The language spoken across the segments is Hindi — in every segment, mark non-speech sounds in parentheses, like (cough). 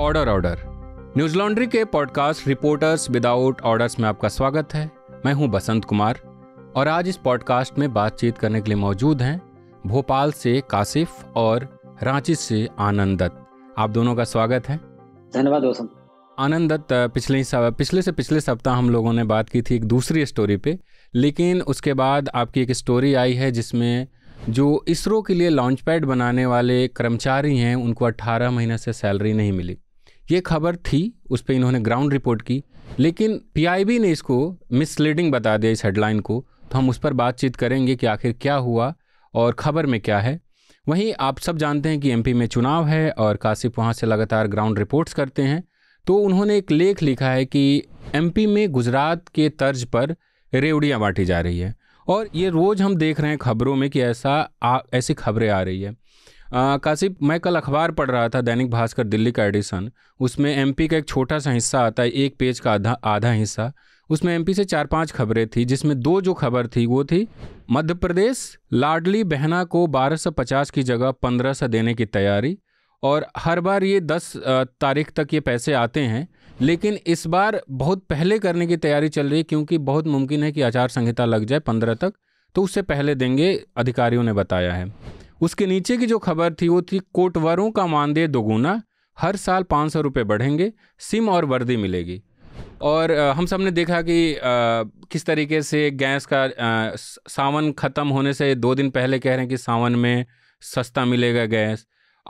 ऑर्डर ऑर्डर न्यूज लॉन्ड्री के पॉडकास्ट रिपोर्टर्स विदाउट ऑर्डर्स में आपका स्वागत है मैं हूं बसंत कुमार और आज इस पॉडकास्ट में बातचीत करने के लिए मौजूद हैं भोपाल से कासिफ और रांची से आनंद दत्त आप दोनों का स्वागत है धन्यवाद दोस्तों आनंद दत्त पिछले पिछले से पिछले सप्ताह हम लोगों ने बात की थी एक दूसरी स्टोरी पे लेकिन उसके बाद आपकी एक स्टोरी आई है जिसमें जो इसरो के लिए लॉन्च पैड बनाने वाले कर्मचारी हैं उनको 18 महीने से सैलरी नहीं मिली ये खबर थी उस पर इन्होंने ग्राउंड रिपोर्ट की लेकिन पीआईबी ने इसको मिसलीडिंग बता दिया इस हेडलाइन को तो हम उस पर बातचीत करेंगे कि आखिर क्या हुआ और ख़बर में क्या है वहीं आप सब जानते हैं कि एमपी में चुनाव है और काशिप वहाँ से लगातार ग्राउंड रिपोर्ट्स करते हैं तो उन्होंने एक लेख लिखा है कि एमपी में गुजरात के तर्ज पर रेवड़ियाँ बांटी जा रही है और ये रोज़ हम देख रहे हैं खबरों में कि ऐसा आ, ऐसी खबरें आ रही है कासिप मैं कल अखबार पढ़ रहा था दैनिक भास्कर दिल्ली का एडिशन उसमें एमपी का एक छोटा सा हिस्सा आता है एक पेज का आधा आधा हिस्सा उसमें एमपी से चार पांच खबरें थी जिसमें दो जो खबर थी वो थी मध्य प्रदेश लाडली बहना को 1250 की जगह 1500 देने की तैयारी और हर बार ये 10 तारीख तक ये पैसे आते हैं लेकिन इस बार बहुत पहले करने की तैयारी चल रही है क्योंकि बहुत मुमकिन है कि आचार संहिता लग जाए पंद्रह तक तो उससे पहले देंगे अधिकारियों ने बताया है उसके नीचे की जो खबर थी वो थी कोटवरों का मानदेय दोगुना हर साल पाँच सौ रुपये बढ़ेंगे सिम और वर्दी मिलेगी और हम सब ने देखा कि आ, किस तरीके से गैस का आ, सावन ख़त्म होने से दो दिन पहले कह रहे हैं कि सावन में सस्ता मिलेगा गैस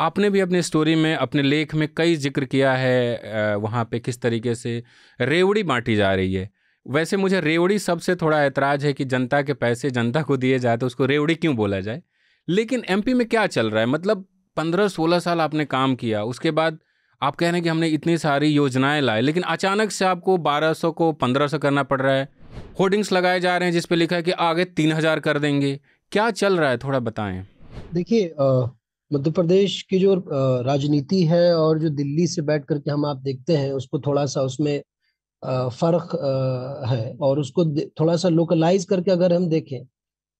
आपने भी अपनी स्टोरी में अपने लेख में कई जिक्र किया है वहाँ पे किस तरीके से रेवड़ी बांटी जा रही है वैसे मुझे रेवड़ी सबसे थोड़ा ऐतराज़ है कि जनता के पैसे जनता को दिए जाए तो उसको रेवड़ी क्यों बोला जाए लेकिन एमपी में क्या चल रहा है मतलब पंद्रह सोलह साल आपने काम किया उसके बाद आप कह रहे हैं कि हमने इतनी सारी योजनाएं लाए लेकिन अचानक से आपको 1200 को 1500 करना पड़ रहा है होर्डिंग्स लगाए जा रहे हैं जिसपे लिखा है कि आगे 3000 कर देंगे क्या चल रहा है थोड़ा बताएं देखिए मध्य प्रदेश की जो राजनीति है और जो दिल्ली से बैठ करके हम आप देखते हैं उसको थोड़ा सा उसमें फर्क है और उसको थोड़ा सा लोकलाइज करके अगर हम देखें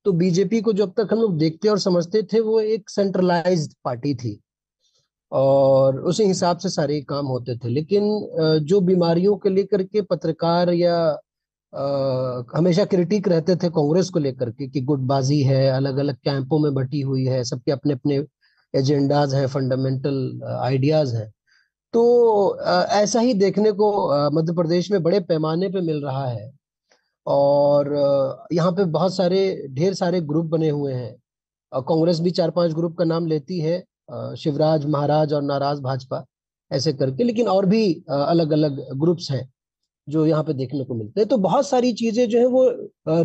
तो बीजेपी को जो अब तक हम लोग देखते और समझते थे वो एक सेंट्रलाइज्ड पार्टी थी और उसी हिसाब से सारे काम होते थे लेकिन जो बीमारियों के लेकर के पत्रकार या आ, हमेशा क्रिटिक रहते थे कांग्रेस को लेकर के कि गुटबाजी है अलग अलग कैंपों में बटी हुई है सबके अपने अपने एजेंडाज हैं फंडामेंटल आइडियाज हैं तो आ, ऐसा ही देखने को मध्य प्रदेश में बड़े पैमाने पे मिल रहा है और यहाँ पे बहुत सारे ढेर सारे ग्रुप बने हुए हैं कांग्रेस भी चार पांच ग्रुप का नाम लेती है शिवराज महाराज और नाराज भाजपा ऐसे करके लेकिन और भी अलग अलग ग्रुप्स हैं जो यहाँ पे देखने को मिलते हैं तो बहुत सारी चीजें जो है वो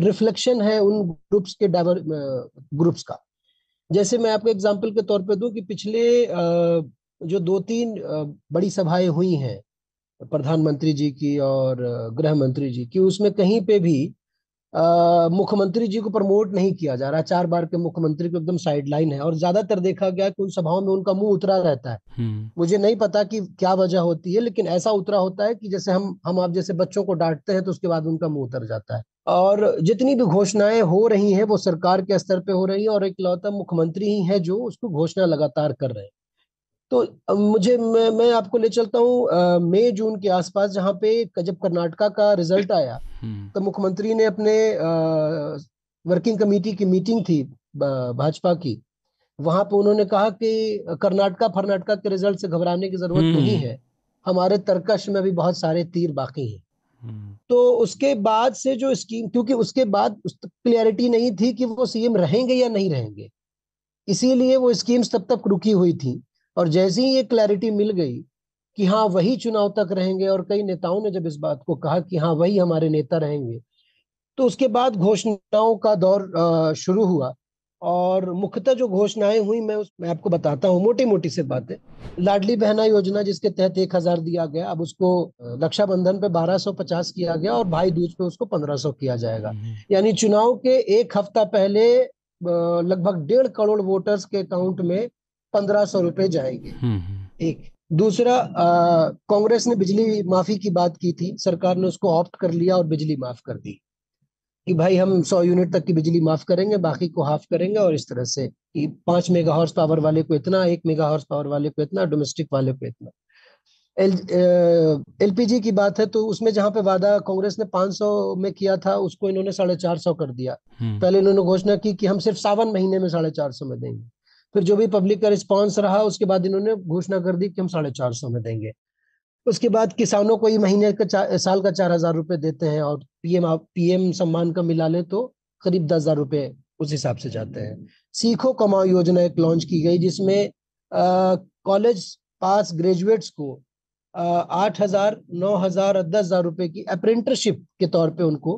रिफ्लेक्शन है उन ग्रुप्स के डाइवर ग्रुप्स का जैसे मैं आपको एग्जाम्पल के तौर पे दूं कि पिछले जो दो तीन बड़ी सभाएं हुई हैं प्रधानमंत्री जी की और गृह मंत्री जी की उसमें कहीं पे भी मुख्यमंत्री जी को प्रमोट नहीं किया जा रहा चार बार के मुख्यमंत्री को एकदम साइडलाइन है और ज्यादातर देखा गया कि उन सभाओं में उनका मुंह उतरा रहता है हम्म। मुझे नहीं पता कि क्या वजह होती है लेकिन ऐसा उतरा होता है कि जैसे हम हम आप जैसे बच्चों को डांटते हैं तो उसके बाद उनका मुंह उतर जाता है और जितनी भी घोषणाएं हो रही हैं वो सरकार के स्तर पे हो रही है और एक लौता मुख्यमंत्री ही है जो उसको घोषणा लगातार कर रहे हैं तो मुझे मैं, मैं आपको ले चलता हूँ मई जून के आसपास जहाँ पे जब कर्नाटका का रिजल्ट आया हम्म। तो मुख्यमंत्री ने अपने आ, वर्किंग कमेटी की मीटिंग थी भाजपा की वहां पर उन्होंने कहा कि कर्नाटका फर्नाटका के रिजल्ट से घबराने की जरूरत हम्म। नहीं है हमारे तर्कश में भी बहुत सारे तीर बाकी हैं हम्म। तो उसके बाद से जो स्कीम क्योंकि उसके बाद उस क्लियरिटी नहीं थी कि वो सीएम रहेंगे या नहीं रहेंगे इसीलिए वो स्कीम्स तब तक रुकी हुई थी और जैसे ही ये क्लैरिटी मिल गई कि हाँ वही चुनाव तक रहेंगे और कई नेताओं ने जब इस बात को कहा कि हाँ वही हमारे नेता रहेंगे तो उसके बाद घोषणाओं का दौर शुरू हुआ और मुख्यतः जो घोषणाएं हुई मैं उस मैं आपको बताता हूँ मोटी मोटी से बातें लाडली बहना योजना जिसके तहत एक हजार दिया गया अब उसको रक्षाबंधन पे बारह सौ पचास किया गया और भाई दूज पे उसको पंद्रह सौ किया जाएगा हम्म, हम्म। यानी चुनाव के एक हफ्ता पहले लगभग डेढ़ करोड़ वोटर्स के अकाउंट में पंद्रह सौ रुपए जाएंगे एक हम्म, हम्म। दूसरा कांग्रेस ने बिजली माफी की बात की थी सरकार ने उसको ऑप्ट कर लिया और बिजली माफ कर दी कि भाई हम सौ यूनिट तक की बिजली माफ करेंगे बाकी को हाफ करेंगे और इस तरह से कि पांच मेगा हॉर्स पावर वाले को इतना एक मेगा हॉर्स पावर वाले को इतना डोमेस्टिक वाले को इतना एल पी की बात है तो उसमें जहां पे वादा कांग्रेस ने 500 में किया था उसको इन्होंने साढ़े चार सौ कर दिया हम्म। पहले इन्होंने घोषणा की कि हम सिर्फ सावन महीने में साढ़े चार सौ में देंगे फिर जो भी पब्लिक का रिस्पॉन्स रहा उसके बाद इन्होंने घोषणा कर दी कि हम साढ़े चार सौ में देंगे उसके बाद किसानों को ये महीने का साल का चार हजार रुपये देते हैं और पीएम पीएम सम्मान का मिला लें तो करीब दस हजार रुपये उस हिसाब से जाते हैं सीखो कमाओ योजना एक लॉन्च की गई जिसमें कॉलेज पास ग्रेजुएट्स को आठ हजार नौ हजार दस हजार रुपये की अप्रेंटरशिप के तौर पर उनको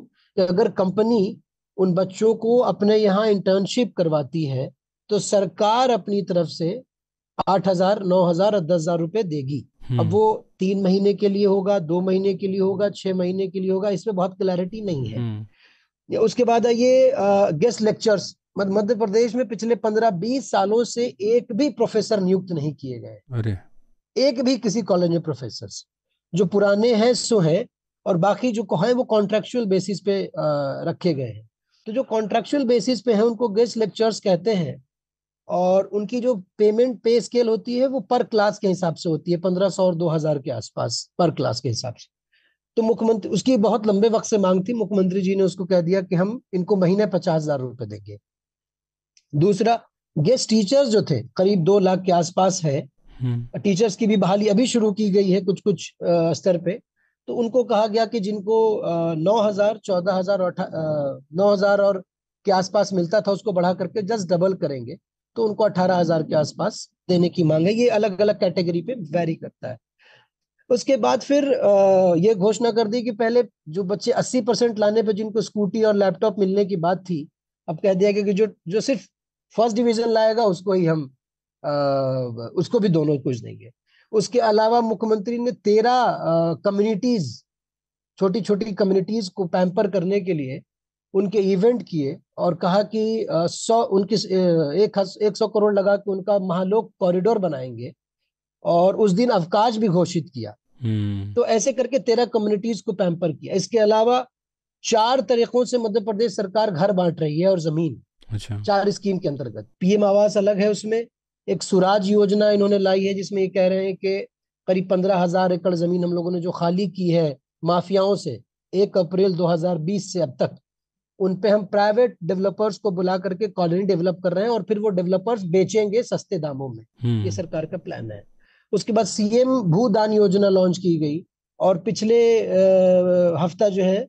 अगर कंपनी उन बच्चों को अपने यहाँ इंटर्नशिप करवाती है तो सरकार अपनी तरफ से आठ हजार नौ हजार और दस हजार रुपए देगी अब हम्म। वो तीन महीने के लिए होगा दो महीने के लिए होगा छह महीने के लिए होगा इसमें बहुत क्लैरिटी नहीं है हम्म। उसके बाद ये गेस्ट लेक्चर्स मध्य प्रदेश में पिछले पंद्रह बीस सालों से एक भी प्रोफेसर नियुक्त नहीं किए गए अरे एक भी किसी कॉलेज में प्रोफेसर जो पुराने हैं सो है और बाकी जो है वो कॉन्ट्रेक्चुअल बेसिस पे रखे गए हैं तो जो कॉन्ट्रेक्चुअल बेसिस पे हैं उनको गेस्ट लेक्चर्स कहते हैं और उनकी जो पेमेंट पे स्केल होती है वो पर क्लास के हिसाब से होती है पंद्रह सौ और दो हजार के आसपास पर क्लास के हिसाब से तो मुख्यमंत्री उसकी बहुत लंबे वक्त से मांग थी मुख्यमंत्री जी ने उसको कह दिया कि हम इनको महीने पचास हजार रुपए देंगे दूसरा गेस्ट टीचर्स जो थे करीब दो लाख के आसपास है टीचर्स हम्म। की भी बहाली अभी शुरू की गई है कुछ कुछ स्तर पे तो उनको कहा गया कि जिनको नौ हजार चौदह हजार और नौ हजार और के आसपास मिलता था उसको बढ़ा करके जस्ट डबल करेंगे तो उनको अठारह हजार के आसपास देने की मांग है ये अलग अलग कैटेगरी पे वेरी करता है उसके बाद फिर ये घोषणा कर दी कि पहले जो बच्चे 80 परसेंट लाने पे जिनको स्कूटी और लैपटॉप मिलने की बात थी अब कह दिया गया कि जो जो सिर्फ फर्स्ट डिवीजन लाएगा उसको ही हम उसको भी दोनों कुछ देंगे उसके अलावा मुख्यमंत्री ने तेरह कम्युनिटीज छोटी छोटी कम्युनिटीज को पैम्पर करने के लिए उनके इवेंट किए और कहा कि सौ उनकी एक, एक सौ करोड़ लगा कि उनका महालोक कॉरिडोर बनाएंगे और उस दिन अवकाश भी घोषित किया हम्म। तो ऐसे करके तेरह कम्युनिटीज को पैम्पर किया इसके अलावा चार तरीकों से मध्य प्रदेश सरकार घर बांट रही है और जमीन अच्छा। चार स्कीम के अंतर्गत पीएम आवास अलग है उसमें एक सुराज योजना इन्होंने लाई है जिसमें ये कह रहे हैं कि करीब पंद्रह हजार एकड़ जमीन हम लोगों ने जो खाली की है माफियाओं से एक अप्रैल 2020 से अब तक उन पे हम प्राइवेट डेवलपर्स को बुला करके कॉलोनी डेवलप कर रहे हैं और फिर वो डेवलपर्स बेचेंगे सस्ते दामों में हम्म। ये सरकार का प्लान है उसके बाद सीएम भूदान योजना लॉन्च की गई और पिछले हफ्ता जो है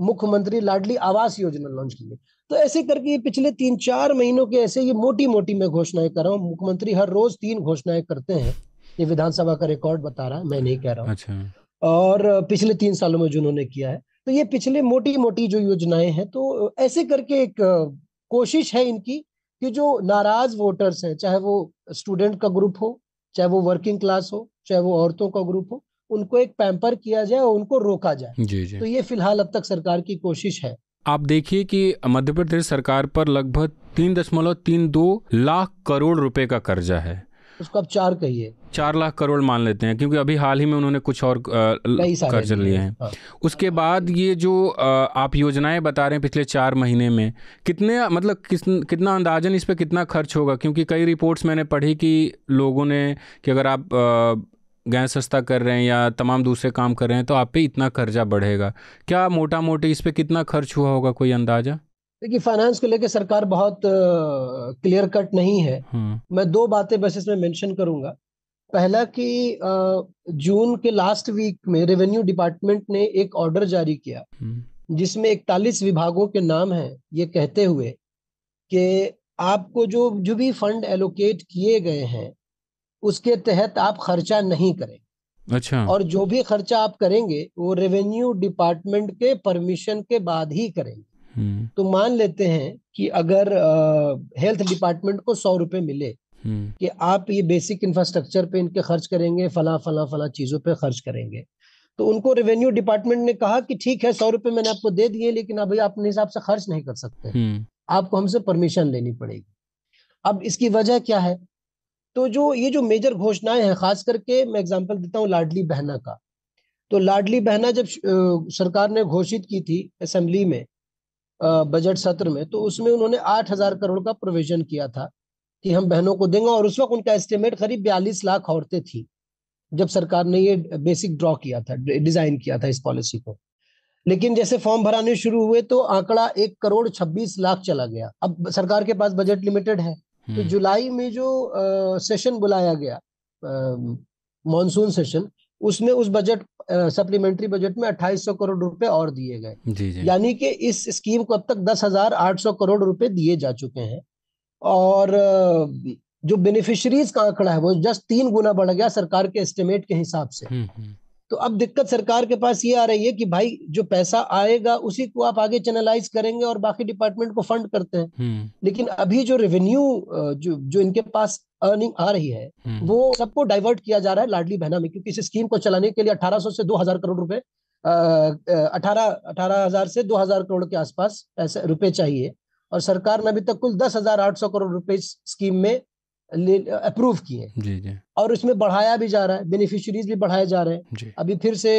मुख्यमंत्री लाडली आवास योजना लॉन्च की गई तो ऐसे करके पिछले तीन चार महीनों के ऐसे ये मोटी मोटी मैं घोषणाएं कर रहा हूँ मुख्यमंत्री हर रोज तीन घोषणाएं करते हैं ये विधानसभा का रिकॉर्ड बता रहा है मैं नहीं कह रहा हूँ अच्छा। और पिछले तीन सालों में जो उन्होंने किया है तो ये पिछले मोटी मोटी जो योजनाएं हैं तो ऐसे करके एक कोशिश है इनकी कि जो नाराज वोटर्स हैं चाहे वो स्टूडेंट का ग्रुप हो चाहे वो वर्किंग क्लास हो चाहे वो औरतों का ग्रुप हो उनको एक पैम्पर किया जाए और उनको रोका जाए जी जी। तो ये फिलहाल अब तक सरकार की कोशिश है आप देखिए कि मध्य प्रदेश सरकार पर लगभग तीन दशमलव तीन दो लाख करोड़ रुपए का कर्जा है उसको आप चार कहिए चार लाख करोड़ मान लेते हैं क्योंकि अभी हाल ही में उन्होंने कुछ और कर्ज लिए हैं हाँ। उसके बाद ये जो आप योजनाएं बता रहे हैं पिछले चार महीने में कितने मतलब किस कितना अंदाजन इस पर कितना खर्च होगा क्योंकि कई रिपोर्ट्स मैंने पढ़ी कि लोगों ने कि अगर आप गैस सस्ता कर रहे हैं या तमाम दूसरे काम कर रहे हैं तो आप पे इतना कर्जा बढ़ेगा क्या मोटा मोटी इस पर कितना खर्च हुआ होगा कोई अंदाज़ा देखिए फाइनेंस को लेकर सरकार बहुत क्लियर कट नहीं है हम्म। मैं दो बातें बस इसमें मेंशन करूंगा पहला कि जून के लास्ट वीक में रेवेन्यू डिपार्टमेंट ने एक ऑर्डर जारी किया हम्म। जिसमें इकतालीस विभागों के नाम हैं ये कहते हुए कि आपको जो जो भी फंड एलोकेट किए गए हैं उसके तहत आप खर्चा नहीं करें अच्छा और जो भी खर्चा आप करेंगे वो रेवेन्यू डिपार्टमेंट के परमिशन के बाद ही करेंगे हम्म। तो मान लेते हैं कि अगर हेल्थ डिपार्टमेंट को सौ रुपए मिले हम्म। कि आप ये बेसिक इंफ्रास्ट्रक्चर पे इनके खर्च करेंगे फला फला फला चीजों पे खर्च करेंगे तो उनको रेवेन्यू डिपार्टमेंट ने कहा कि ठीक है सौ रुपए मैंने आपको दे दिए लेकिन अभी आप अपने हिसाब से खर्च नहीं कर सकते हम्म। आपको हमसे परमिशन लेनी पड़ेगी अब इसकी वजह क्या है तो जो ये जो मेजर घोषणाएं हैं खास करके मैं एग्जाम्पल देता हूँ लाडली बहना का तो लाडली बहना जब सरकार ने घोषित की थी असेंबली में बजट सत्र में तो उसमें उन्होंने आठ हजार करोड़ का प्रोविजन किया था कि हम बहनों को देंगे और उस वक्त उनका एस्टिमेट करीब बयालीस लाख औरतें थी जब सरकार ने ये बेसिक ड्रॉ किया था डिजाइन किया था इस पॉलिसी को लेकिन जैसे फॉर्म भराने शुरू हुए तो आंकड़ा एक करोड़ छब्बीस लाख चला गया अब सरकार के पास बजट लिमिटेड है तो हम्म। जुलाई में जो आ, सेशन बुलाया गया मानसून सेशन उसमें उस बजट सप्लीमेंट्री बजट में 2800 करोड़ रुपए और दिए गए यानी कि इस स्कीम को अब तक 10,800 करोड़ रुपए दिए जा चुके हैं और जो बेनिफिशरीज का आंकड़ा है वो जस्ट तीन गुना बढ़ गया सरकार के एस्टिमेट के हिसाब से हम्म, हम्म। तो अब दिक्कत सरकार के पास ये आ रही है कि भाई जो पैसा आएगा उसी को आप आगे चैनलाइज करेंगे और बाकी डिपार्टमेंट को फंड करते हैं हम्म। लेकिन अभी जो रेवेन्यू जो जो इनके पास अर्निंग आ रही है हम्म। वो सबको डाइवर्ट किया जा रहा है लाडली बहना में क्योंकि इस स्कीम को चलाने के लिए 1800 से 2000 करोड़ रुपए अठारह अठारह हजार से दो हजार करोड़ के आसपास पैसे रुपए चाहिए और सरकार ने अभी तक कुल दस हजार आठ सौ करोड़ रुपए स्कीम में अप्रूव किए हैं और उसमें बढ़ाया भी जा रहा है बेनिफिशियरीज भी बढ़ाए जा रहे हैं अभी फिर से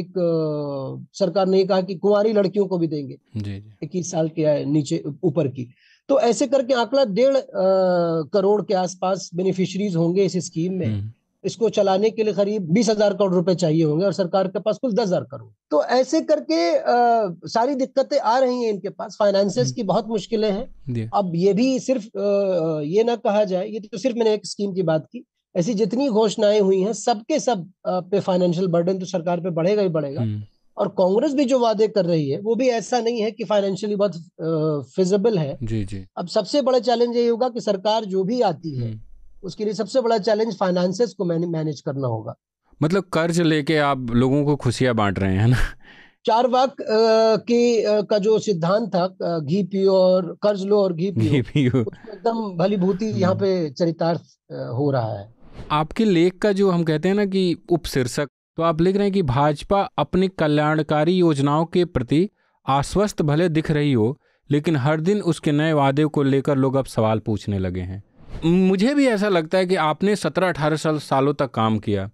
एक सरकार ने कहा कि कुंवारी लड़कियों को भी देंगे इक्कीस साल के नीचे ऊपर की तो ऐसे करके आंकड़ा डेढ़ करोड़ के आसपास बेनिफिशरीज होंगे इस स्कीम में हम्म। इसको चलाने के लिए करीब बीस हजार करोड़ रुपए चाहिए होंगे और सरकार के पास कुल दस हजार करोड़ तो ऐसे करके आ, सारी दिक्कतें आ रही हैं इनके पास फाइनेंसेस हम्म। की बहुत मुश्किलें हैं अब ये भी सिर्फ आ, ये ना कहा जाए ये तो सिर्फ मैंने एक स्कीम की बात की ऐसी जितनी घोषणाएं हुई हैं सबके सब पे फाइनेंशियल बर्डन तो सरकार पे बढ़ेगा ही बढ़ेगा हम्म। और कांग्रेस भी जो वादे कर रही है वो भी ऐसा नहीं है कि फाइनेंशियली बहुत फिजिबल है जी जी अब सबसे बड़ा चैलेंज यही होगा कि सरकार जो भी आती है हम्म। उसके लिए सबसे बड़ा चैलेंज फाइनेंसेस को मैनेज करना होगा मतलब कर्ज लेके आप लोगों को खुशियां बांट रहे हैं ना चार वाक के का जो सिद्धांत था घी पियो और कर्ज लो और घी पियो, पियो। एकदम भली भूति यहाँ हम्म। पे चरितार्थ हो रहा है आपके लेख का जो हम कहते हैं ना कि उपशीर्षक तो आप लिख रहे हैं कि भाजपा अपनी कल्याणकारी योजनाओं के प्रति आश्वस्त भले दिख रही हो लेकिन हर दिन उसके नए वादे को लेकर लोग अब सवाल पूछने लगे हैं मुझे भी ऐसा लगता है कि आपने सत्रह अठारह साल सालों तक काम किया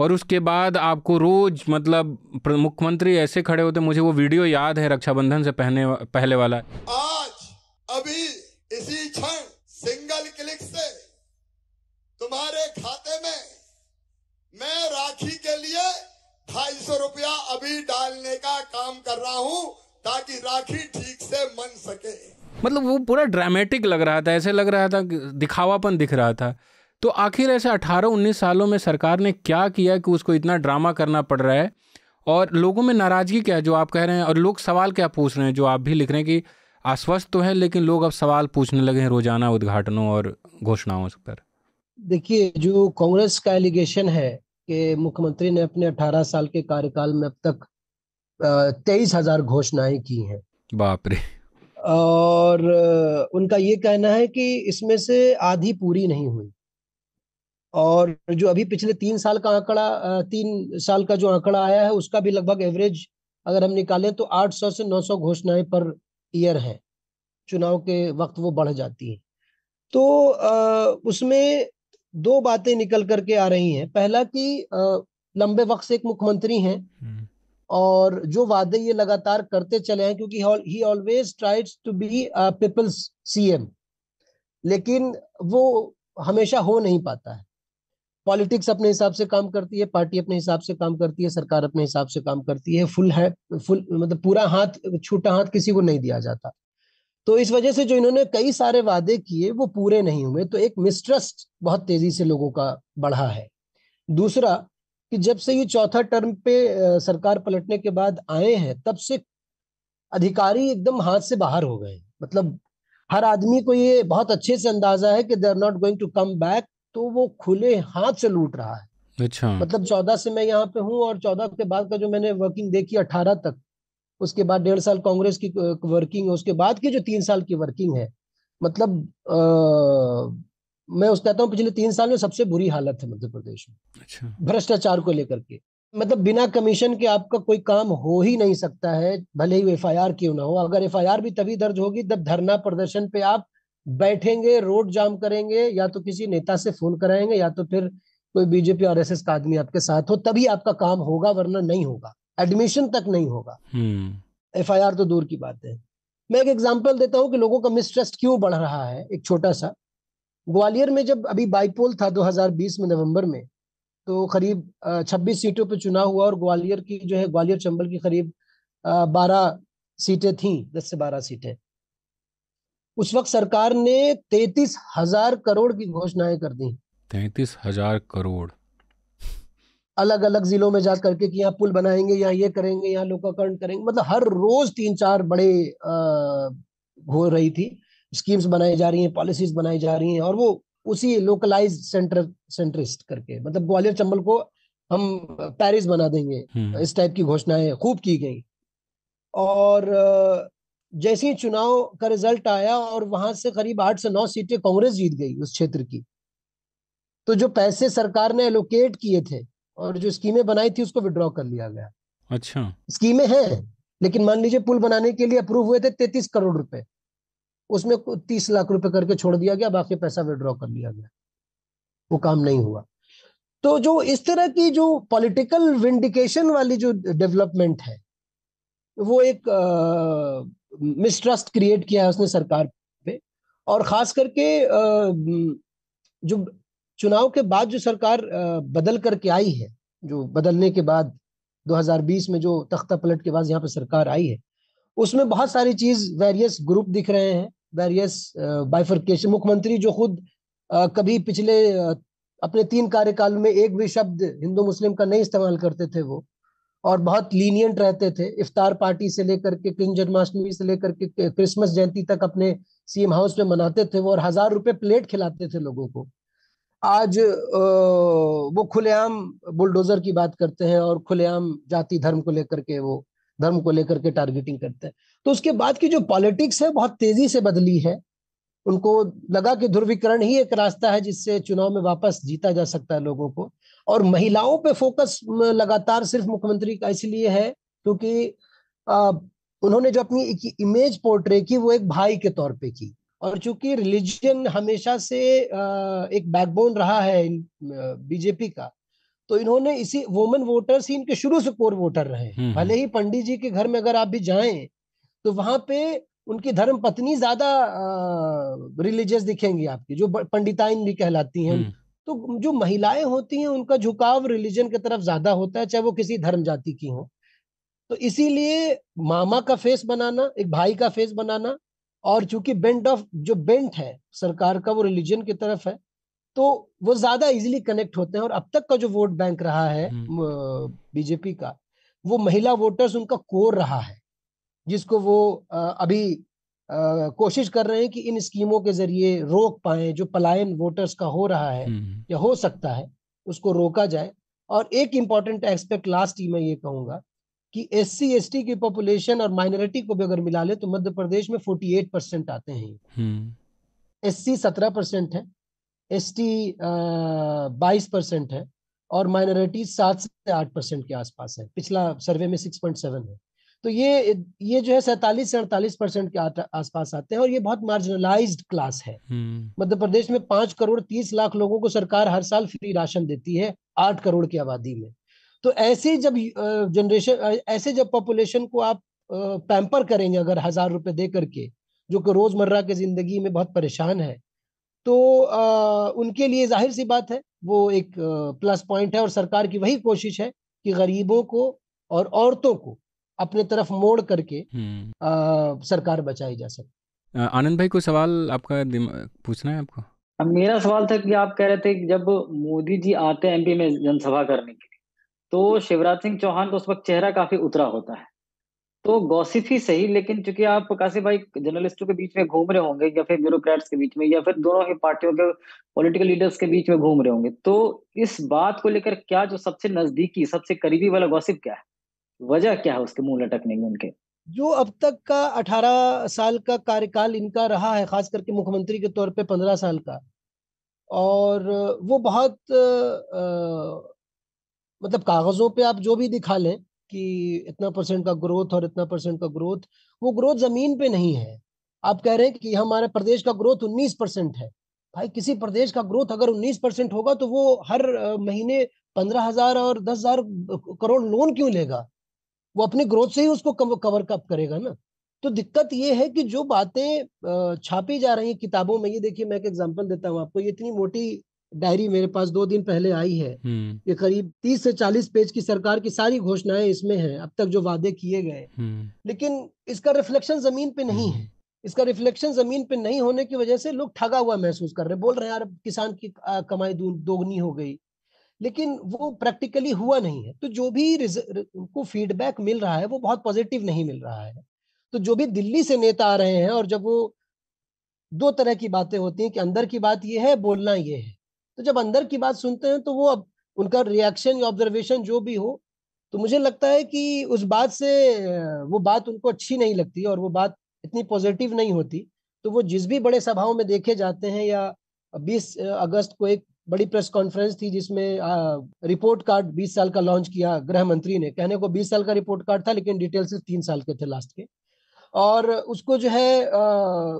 और उसके बाद आपको रोज़ मतलब मुख्यमंत्री ऐसे खड़े होते मुझे वो वीडियो याद है रक्षाबंधन से पहने पहले वाला आज अभी इसी क्षण सिंगल क्लिक से तुम्हारे खाते में मैं राखी के लिए ढाई सौ रुपया अभी डालने का काम कर रहा हूँ ताकि राखी ठीक से मन सके मतलब वो पूरा ड्रामेटिक लग रहा था ऐसे लग रहा था दिखावापन दिख रहा था तो आखिर ऐसे 18-19 सालों में सरकार ने क्या किया कि उसको इतना ड्रामा करना पड़ रहा है और लोगों में नाराज़गी क्या है जो आप कह रहे हैं और लोग सवाल क्या पूछ रहे हैं जो आप भी लिख रहे हैं कि आश्वस्त तो है लेकिन लोग अब सवाल पूछने लगे हैं रोजाना उद्घाटनों और घोषणाओं पर देखिए जो कांग्रेस का एलिगेशन है कि मुख्यमंत्री ने अपने 18 साल के कार्यकाल में अब तक तेईस हजार घोषणाएं की हैं बाप रे और उनका ये कहना है कि इसमें से आधी पूरी नहीं हुई और जो अभी पिछले तीन साल का आंकड़ा तीन साल का जो आंकड़ा आया है उसका भी लगभग एवरेज अगर हम निकालें तो 800 से 900 घोषणाएं पर ईयर है चुनाव के वक्त वो बढ़ जाती है तो उसमें दो बातें निकल करके आ रही हैं पहला कि लंबे वक्त से एक मुख्यमंत्री हैं हम्म। और जो वादे ये लगातार करते चले हैं क्योंकि he always tries to be people's CM लेकिन वो हमेशा हो नहीं पाता है पॉलिटिक्स अपने हिसाब से काम करती है पार्टी अपने हिसाब से काम करती है सरकार अपने हिसाब से काम करती है फुल है फुल मतलब पूरा हाथ छोटा हाथ किसी को नहीं दिया जाता तो इस वजह से जो इन्होंने कई सारे वादे किए वो पूरे नहीं हुए तो एक मिसट्रस्ट बहुत तेजी से लोगों का बढ़ा है दूसरा कि जब से ये चौथा टर्म पे सरकार पलटने के बाद आए हैं तब से अधिकारी एकदम हाथ से बाहर हो गए मतलब हर आदमी को ये बहुत अच्छे से अंदाजा है कि they are not going to come back तो वो खुले हाथ से लूट रहा है अच्छा मतलब चौदह से मैं यहाँ पे हूँ और चौदह के बाद का जो मैंने वर्किंग देखी अठारह तक उसके बाद डेढ़ साल कांग्रेस की वर्किंग है उसके बाद की जो तीन साल की वर्किंग है मतलब आ, मैं उस कहता हूँ पिछले तीन साल में सबसे बुरी हालत है मध्य प्रदेश में अच्छा। भ्रष्टाचार को लेकर के मतलब बिना कमीशन के आपका कोई काम हो ही नहीं सकता है भले ही एफ आई क्यों ना हो अगर एफ भी तभी दर्ज होगी जब धरना प्रदर्शन पे आप बैठेंगे रोड जाम करेंगे या तो किसी नेता से फोन कराएंगे या तो फिर कोई बीजेपी आरएसएस का आदमी आपके साथ हो तभी आपका काम होगा वरना नहीं होगा एडमिशन तक नहीं होगा हम्म। F hmm. तो दूर की बात है मैं एक एग्जाम्पल देता हूँ कि लोगों का मिसट्रस्ट क्यों बढ़ रहा है एक छोटा सा ग्वालियर में जब अभी बाईपोल था 2020 में नवंबर में तो करीब 26 सीटों पर चुनाव हुआ और ग्वालियर की जो है ग्वालियर चंबल की करीब 12 सीटें थी 10 से 12 सीटें उस वक्त सरकार ने तैतीस हजार करोड़ की घोषणाएं कर दी तैतीस हजार करोड़ अलग अलग जिलों में जा करके कि यहाँ पुल बनाएंगे यहाँ ये करेंगे यहाँ लोकाकरण करेंगे मतलब हर रोज तीन चार बड़े आ, हो रही थी स्कीम्स बनाई जा रही हैं पॉलिसीज बनाई जा रही हैं और वो उसी लोकलाइज सेंटर सेंट्रिस्ट करके मतलब ग्वालियर चंबल को हम पेरिस बना देंगे हम्म। इस टाइप की घोषणाएं खूब की गई और जैसे ही चुनाव का रिजल्ट आया और वहां से करीब आठ से नौ सीटें कांग्रेस जीत गई उस क्षेत्र की तो जो पैसे सरकार ने एलोकेट किए थे और जो स्कीमें बनाई थी उसको विड्रॉ कर लिया गया अच्छा स्कीमें हैं लेकिन मान लीजिए पुल बनाने के लिए अप्रूव हुए थे तैतीस करोड़ रुपए उसमें तीस लाख रुपए करके छोड़ दिया गया बाकी पैसा विड्रॉ कर लिया गया वो काम नहीं हुआ तो जो इस तरह की जो पॉलिटिकल विंडिकेशन वाली जो डेवलपमेंट है वो एक मिसट्रस्ट क्रिएट किया है उसने सरकार पे और खास करके आ, जो चुनाव के बाद जो सरकार बदल करके आई है जो बदलने के बाद 2020 में जो तख्ता पलट के बाद यहाँ पे सरकार आई है उसमें बहुत सारी चीज वेरियस ग्रुप दिख रहे हैं वेरियस बाइफरकेशन मुख्यमंत्री जो खुद कभी पिछले अपने तीन कार्यकाल में एक भी शब्द हिंदू मुस्लिम का नहीं इस्तेमाल करते थे वो और बहुत लीनियंट रहते थे इफ्तार पार्टी से लेकर के किंग जन्माष्टमी से लेकर के क्रिसमस जयंती तक अपने सीएम हाउस में मनाते थे वो और हजार रुपए प्लेट खिलाते थे लोगों को आज वो खुलेआम बुलडोजर की बात करते हैं और खुलेआम जाति धर्म को लेकर के वो धर्म को लेकर के टारगेटिंग करते हैं तो उसके बाद की जो पॉलिटिक्स है बहुत तेजी से बदली है उनको लगा कि ध्रुवीकरण ही एक रास्ता है जिससे चुनाव में वापस जीता जा सकता है लोगों को और महिलाओं पे फोकस लगातार सिर्फ मुख्यमंत्री का इसलिए है क्योंकि उन्होंने जो अपनी इमेज पोर्ट्रे की वो एक भाई के तौर पे की और चूंकि रिलीजन हमेशा से एक बैकबोन रहा है बीजेपी का तो इन्होंने इसी वोमेन वोटर्स ही इनके शुरू से कोर वोटर रहे हम्म, भले हम्म। ही पंडित जी के घर में अगर आप भी जाएं तो वहां पे उनकी धर्म पत्नी ज्यादा रिलीजियस दिखेंगी आपकी जो पंडिताइन भी कहलाती हैं हम्म। तो जो महिलाएं होती हैं उनका झुकाव रिलीजन की तरफ ज्यादा होता है चाहे वो किसी धर्म जाति की हो तो इसीलिए मामा का फेस बनाना एक भाई का फेस बनाना और चूंकि बेंट ऑफ जो बेंट है सरकार का वो रिलीजन की तरफ है तो वो ज्यादा इजीली कनेक्ट होते हैं और अब तक का जो वोट बैंक रहा है बीजेपी हम्म। का वो महिला वोटर्स उनका कोर रहा है जिसको वो अभी कोशिश कर रहे हैं कि इन स्कीमों के जरिए रोक पाए जो पलायन वोटर्स का हो रहा है हम्म। या हो सकता है उसको रोका जाए और एक इम्पॉर्टेंट एस्पेक्ट लास्ट ही मैं ये कहूंगा कि एस सी की पॉपुलेशन और माइनॉरिटी को भी अगर मिला ले तो मध्य प्रदेश में 48 परसेंट आते हैं एस सी हम्म। सत्रह परसेंट है एस टी बाईस परसेंट है और माइनॉरिटी सात से आठ परसेंट के आसपास है पिछला सर्वे में सिक्स पॉइंट सेवन है तो ये ये जो है सैतालीस से अड़तालीस परसेंट के आसपास आते हैं और ये बहुत मार्जिनलाइज्ड क्लास है हम्म। मध्य प्रदेश में पांच करोड़ तीस लाख लोगों को सरकार हर साल फ्री राशन देती है आठ करोड़ की आबादी में तो ऐसे जब जनरेशन ऐसे जब पॉपुलेशन को आप पैम्पर करेंगे अगर हजार रुपए दे करके जो कि रोजमर्रा के जिंदगी में बहुत परेशान है तो आ, उनके लिए जाहिर सी बात है वो एक प्लस पॉइंट है और सरकार की वही कोशिश है कि गरीबों को और औरतों को अपने तरफ मोड़ करके आ, हम्म। सरकार बचाई जा सके आनंद भाई को सवाल आपका पूछना है आपको मेरा सवाल था कि आप कह रहे थे कि जब मोदी जी आते हैं एमपी में जनसभा करने के तो शिवराज सिंह चौहान का उस वक्त चेहरा काफी उतरा होता है तो गॉसिप ही सही लेकिन चूंकि आप काशी भाई जर्नलिस्टों के बीच में घूम रहे होंगे या फिर ब्यूरोक्रेट्स के बीच में या फिर दोनों ही पार्टियों के पॉलिटिकल लीडर्स के बीच में घूम रहे होंगे तो इस बात को लेकर क्या जो सबसे नजदीकी सबसे करीबी वाला गॉसिप क्या है वजह क्या है उसके मुंह लटकने की उनके जो अब तक का अठारह साल का कार्यकाल इनका रहा है खास करके मुख्यमंत्री के तौर पर पंद्रह साल का और वो बहुत आ, आ, मतलब कागजों पे आप जो भी दिखा लें कि इतना परसेंट का ग्रोथ और इतना परसेंट का ग्रोथ वो ग्रोथ जमीन पे नहीं है आप कह रहे हैं कि हमारे प्रदेश का ग्रोथ उन्नीस परसेंट है भाई किसी प्रदेश का ग्रोथ अगर उन्नीस परसेंट होगा तो वो हर महीने पंद्रह हजार और दस हजार करोड़ लोन क्यों लेगा वो अपनी ग्रोथ से ही उसको कवर कप करेगा ना तो दिक्कत ये है कि जो बातें छापी जा रही हैं किताबों में ये देखिए मैं एक एग्जांपल देता हूँ आपको ये इतनी मोटी डायरी मेरे पास दो दिन पहले आई है हम्म। ये करीब तीस से चालीस पेज की सरकार की सारी घोषणाएं इसमें हैं अब तक जो वादे किए गए हम्म। लेकिन इसका रिफ्लेक्शन जमीन पे नहीं है हम्म। इसका रिफ्लेक्शन जमीन पे नहीं होने की वजह से लोग ठगा हुआ महसूस कर रहे बोल रहे हैं यार किसान की कमाई दोगुनी हो गई लेकिन वो प्रैक्टिकली हुआ नहीं है तो जो भी उनको फीडबैक मिल रहा है वो बहुत पॉजिटिव नहीं मिल रहा है तो जो भी दिल्ली से नेता आ रहे हैं और जब वो दो तरह की बातें होती हैं कि अंदर की बात ये है बोलना ये है तो जब अंदर की बात सुनते हैं तो वो अब उनका रिएक्शन या ऑब्जर्वेशन जो भी हो तो मुझे लगता है कि उस बात से वो बात उनको अच्छी नहीं लगती और वो बात इतनी पॉजिटिव नहीं होती तो वो जिस भी बड़े सभाओं में देखे जाते हैं या 20 अगस्त को एक बड़ी प्रेस कॉन्फ्रेंस थी जिसमें आ, रिपोर्ट कार्ड 20 साल का लॉन्च किया गृह मंत्री ने कहने को 20 साल का रिपोर्ट कार्ड था लेकिन डिटेल सिर्फ तीन साल के थे लास्ट के और उसको जो है आ,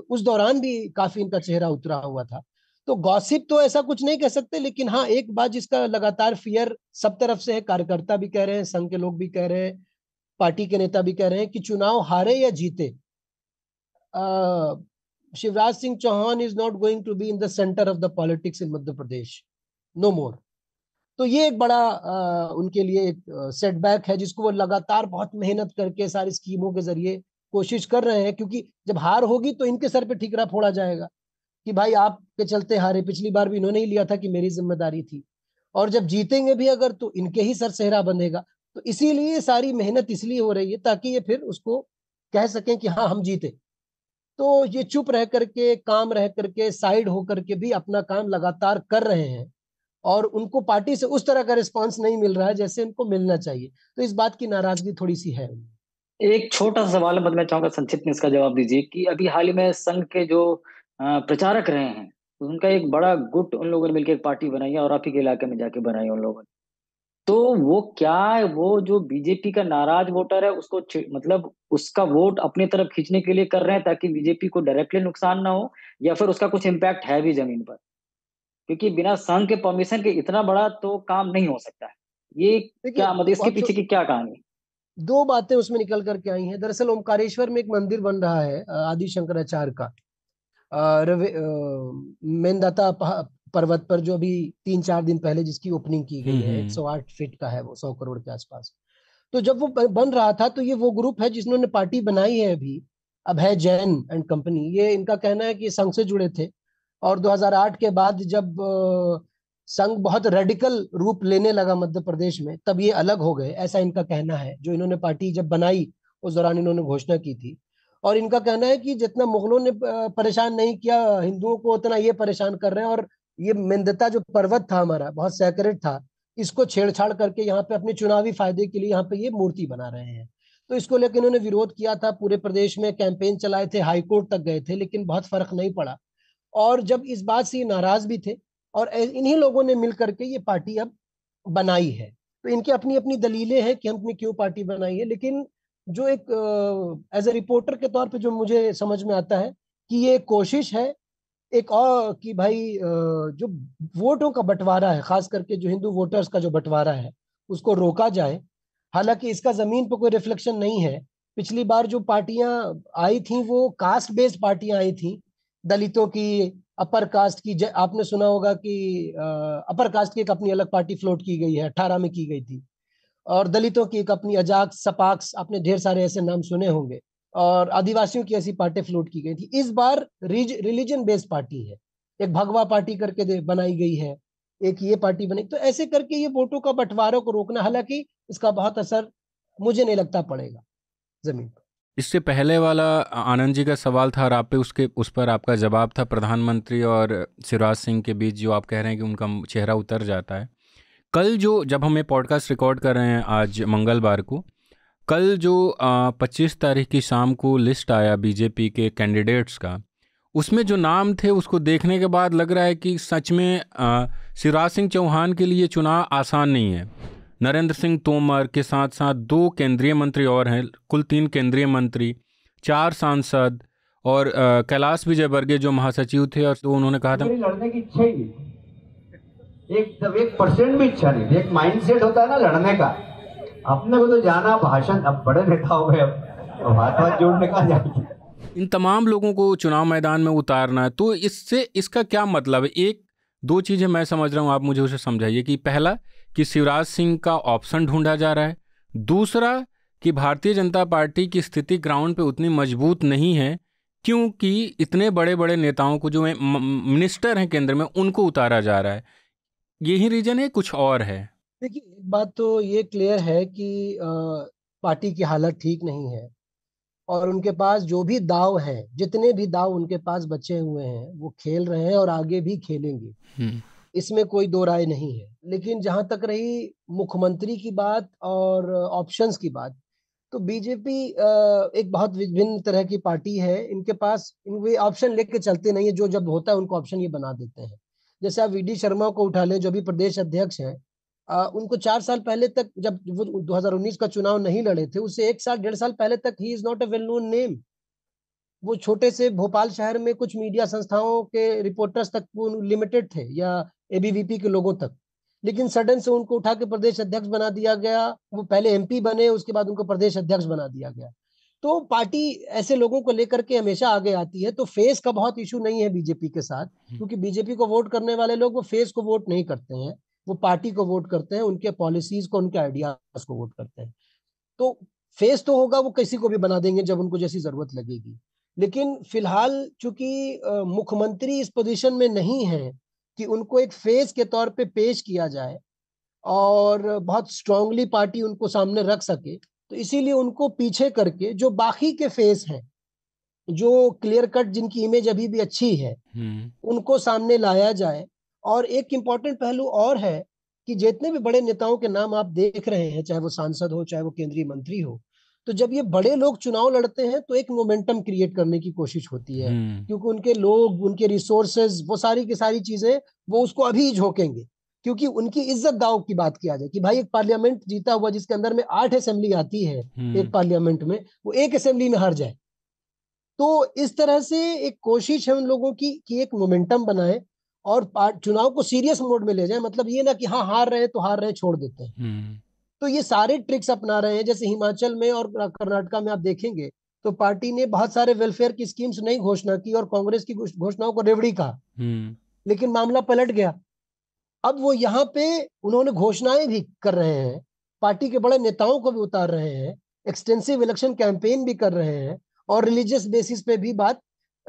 उस दौरान भी काफी इनका चेहरा उतरा हुआ था तो गॉसिप तो ऐसा कुछ नहीं कह सकते लेकिन हाँ एक बात जिसका लगातार फियर सब तरफ से है कार्यकर्ता भी कह रहे हैं संघ के लोग भी कह रहे हैं पार्टी के नेता भी कह रहे हैं कि चुनाव हारे या जीते Shivraj Singh Chouhan is not going to be in the centre of the politics in Madhya Pradesh no more तो ये एक बड़ा आ, उनके लिए एक सेटबैक है जिसको वो लगातार बहुत मेहनत करके सारी स्कीमों के जरिए कोशिश कर रहे हैं क्योंकि जब हार होगी तो इनके सर पे ठीकरा फोड़ा जाएगा कि भाई आपके चलते हारे पिछली बार भी इन्होंने ही लिया था कि मेरी जिम्मेदारी थी और जब जीतेंगे भी अगर तो इनके ही सर सेहरा बंधेगा तो इसीलिए सारी मेहनत इसलिए हो रही है ताकि ये फिर उसको कह सकें कि हाँ हम जीते तो ये चुप रह करके काम रह करके साइड हो करके भी अपना काम लगातार कर रहे हैं और उनको पार्टी से उस तरह का रिस्पांस नहीं मिल रहा है जैसे उनको मिलना चाहिए तो इस बात की नाराजगी थोड़ी सी है एक छोटा सा सवाल मतलब मैं चाहूंगा संक्षिप्त में इसका जवाब दीजिए कि अभी हाल ही में संघ के जो प्रचारक रहे हैं तो उनका एक बड़ा गुट उन लोगों ने मिलकर एक पार्टी बनाई है और आप ही के इलाके में जाके बनाई उन लोगों ने तो वो क्या है वो जो बीजेपी का नाराज वोटर है उसको मतलब उसका वोट अपनी तरफ खींचने के लिए कर रहे हैं ताकि बीजेपी को डायरेक्टली नुकसान ना हो या फिर उसका कुछ इम्पैक्ट है भी जमीन पर क्योंकि बिना संघ के परमिशन के इतना बड़ा तो काम नहीं हो सकता है ये क्या मतलब इसके पीछे तो- की क्या कहानी दो बातें उसमें निकल करके आई हैं दरअसल ओमकारेश्वर में एक मंदिर बन रहा है आदि शंकराचार्य का मेनदाता पर्वत पर जो अभी तीन चार दिन पहले जिसकी ओपनिंग की गई हम्म, है हम्म। एक सौ आठ फीट का है वो सौ करोड़ के आसपास तो जब वो बन रहा था तो ये वो ग्रुप है जिसने पार्टी बनाई है अभी अब है जैन एंड कंपनी ये इनका कहना है कि संघ से जुड़े थे और 2008 के बाद जब संघ बहुत रेडिकल रूप लेने लगा मध्य प्रदेश में तब ये अलग हो गए ऐसा इनका कहना है जो इन्होंने पार्टी जब बनाई उस दौरान इन्होंने घोषणा की थी और इनका कहना है कि जितना मुगलों ने परेशान नहीं किया हिंदुओं को उतना ये परेशान कर रहे हैं और ये मिंदता जो पर्वत था हमारा बहुत सैक्रेट था इसको छेड़छाड़ करके यहाँ पे अपने चुनावी फायदे के लिए यहाँ पे ये मूर्ति बना रहे हैं तो इसको लेकर इन्होंने विरोध किया था पूरे प्रदेश में कैंपेन चलाए थे हाईकोर्ट तक गए थे लेकिन बहुत फर्क नहीं पड़ा और जब इस बात से नाराज भी थे और इन्हीं लोगों ने मिल करके ये पार्टी अब बनाई है तो इनकी अपनी अपनी दलीलें हैं कि हमने क्यों पार्टी बनाई है लेकिन जो एक एज ए रिपोर्टर के तौर पे जो मुझे समझ में आता है कि ये कोशिश है एक और कि भाई जो वोटों का बंटवारा है खास करके जो हिंदू वोटर्स का जो बंटवारा है उसको रोका जाए हालांकि इसका जमीन पर कोई रिफ्लेक्शन नहीं है पिछली बार जो पार्टियां आई थी वो कास्ट बेस्ड पार्टियां आई थी दलितों की अपर कास्ट की आपने सुना होगा कि अपर कास्ट की एक अपनी अलग पार्टी फ्लोट की गई है अट्ठारह में की गई थी और दलितों की एक अपनी अजाक सपाक्स आपने ढेर सारे ऐसे नाम सुने होंगे और आदिवासियों की ऐसी पार्टी फ्लोट की गई थी इस बार रिलीजन बेस्ड पार्टी है एक भगवा पार्टी करके बनाई गई है एक ये पार्टी बनी तो ऐसे करके ये वोटों का बंटवारों को रोकना हालांकि इसका बहुत असर मुझे नहीं लगता पड़ेगा जमीन पर इससे पहले वाला आनंद जी का सवाल था और आप पे उसके उस पर आपका जवाब था प्रधानमंत्री और शिवराज सिंह के बीच जो आप कह रहे हैं कि उनका चेहरा उतर जाता है कल जो जब हम ये पॉडकास्ट रिकॉर्ड कर रहे हैं आज मंगलवार को कल जो पच्चीस तारीख की शाम को लिस्ट आया बीजेपी के कैंडिडेट्स का उसमें जो नाम थे उसको देखने के बाद लग रहा है कि सच में शिवराज सिंह चौहान के लिए चुनाव आसान नहीं है नरेंद्र सिंह तोमर के साथ साथ दो केंद्रीय मंत्री और हैं कुल तीन केंद्रीय मंत्री चार सांसद और कैलाश विजय वर्गे जो महासचिव थे और तो उन्होंने कहा था लड़ने की इच्छा ही एक तब तो एक परसेंट भी इच्छा नहीं थी एक माइंडसेट होता है ना लड़ने का अपने को तो जाना भाषण अब बड़े नेता हो गए अब हाथ हाथ जोड़ने का जाएगी इन तमाम लोगों को चुनाव मैदान में उतारना है तो इससे इसका क्या मतलब है एक दो चीज़ें मैं समझ रहा हूँ आप मुझे उसे समझाइए कि पहला कि शिवराज सिंह का ऑप्शन ढूंढा जा रहा है दूसरा कि भारतीय जनता पार्टी की स्थिति ग्राउंड पे उतनी मजबूत नहीं है क्योंकि इतने बड़े बड़े नेताओं को जो मिनिस्टर हैं केंद्र में उनको उतारा जा रहा है यही रीजन है कुछ और है देखिए एक बात तो ये क्लियर है कि आ, पार्टी की हालत ठीक नहीं है और उनके पास जो भी दाव है जितने भी दाव उनके पास बचे हुए हैं वो खेल रहे हैं और आगे भी खेलेंगे हम्म। इसमें कोई दो राय नहीं है लेकिन जहां तक रही मुख्यमंत्री की बात और ऑप्शंस की बात तो बीजेपी एक बहुत विभिन्न तरह की पार्टी है इनके पास वे ऑप्शन लेके चलते नहीं है जो जब होता है उनको ऑप्शन ये बना देते हैं जैसे आप वी शर्मा को उठा लें जो भी प्रदेश अध्यक्ष हैं उनको चार साल पहले तक जब वो 2019 का चुनाव नहीं लड़े थे उससे एक साल डेढ़ साल पहले तक he is not a well known name वो छोटे से भोपाल शहर में कुछ मीडिया संस्थाओं के रिपोर्टर्स तक वो लिमिटेड थे या एबीवीपी के लोगों तक लेकिन सडन से उनको उठा के प्रदेश अध्यक्ष बना दिया गया वो पहले एमपी बने उसके बाद उनको प्रदेश अध्यक्ष बना दिया गया तो पार्टी ऐसे लोगों को लेकर के हमेशा आगे आती है तो फेस का बहुत इशू नहीं है बीजेपी के साथ हम्म। क्योंकि बीजेपी को वोट करने वाले लोग वो फेस को वोट नहीं करते हैं वो पार्टी को वोट करते हैं उनके पॉलिसीज को उनके आइडियाज को वोट करते हैं तो फेस तो होगा वो किसी को भी बना देंगे जब उनको जैसी जरूरत लगेगी लेकिन फिलहाल चूंकि मुख्यमंत्री इस पोजीशन में नहीं है कि उनको एक फेस के तौर पे पेश किया जाए और बहुत स्ट्रांगली पार्टी उनको सामने रख सके तो इसीलिए उनको पीछे करके जो बाकी के फेस हैं जो क्लियर कट जिनकी इमेज अभी भी अच्छी है हम्म। उनको सामने लाया जाए और एक इम्पॉर्टेंट पहलू और है कि जितने भी बड़े नेताओं के नाम आप देख रहे हैं चाहे वो सांसद हो चाहे वो केंद्रीय मंत्री हो तो जब ये बड़े लोग चुनाव लड़ते हैं तो एक मोमेंटम क्रिएट करने की कोशिश होती है हम्म। क्योंकि उनके लोग उनके रिसोर्सेज वो सारी की सारी चीजें वो उसको अभी झोंकेंगे क्योंकि उनकी इज्जत दाव की बात किया जाए कि भाई एक पार्लियामेंट जीता हुआ जिसके अंदर में आठ असेंबली आती है हम्म। एक पार्लियामेंट में वो एक असेंबली में हार जाए तो इस तरह से एक कोशिश है उन लोगों की कि एक मोमेंटम बनाए और चुनाव को सीरियस मोड में ले जाए मतलब ये ना कि हाँ हार रहे तो हार रहे छोड़ देते हैं हम्म। तो ये सारे ट्रिक्स अपना रहे हैं जैसे हिमाचल में और कर्नाटका में आप देखेंगे तो पार्टी ने बहुत सारे वेलफेयर की स्कीम्स नहीं घोषणा की और कांग्रेस की घोषणाओं को रेवड़ी कहा हम्म। लेकिन मामला पलट गया अब वो यहाँ पे उन्होंने घोषणाएं भी कर रहे हैं पार्टी के बड़े नेताओं को भी उतार रहे हैं एक्सटेंसिव इलेक्शन कैंपेन भी कर रहे हैं और रिलीजियस बेसिस पे भी बात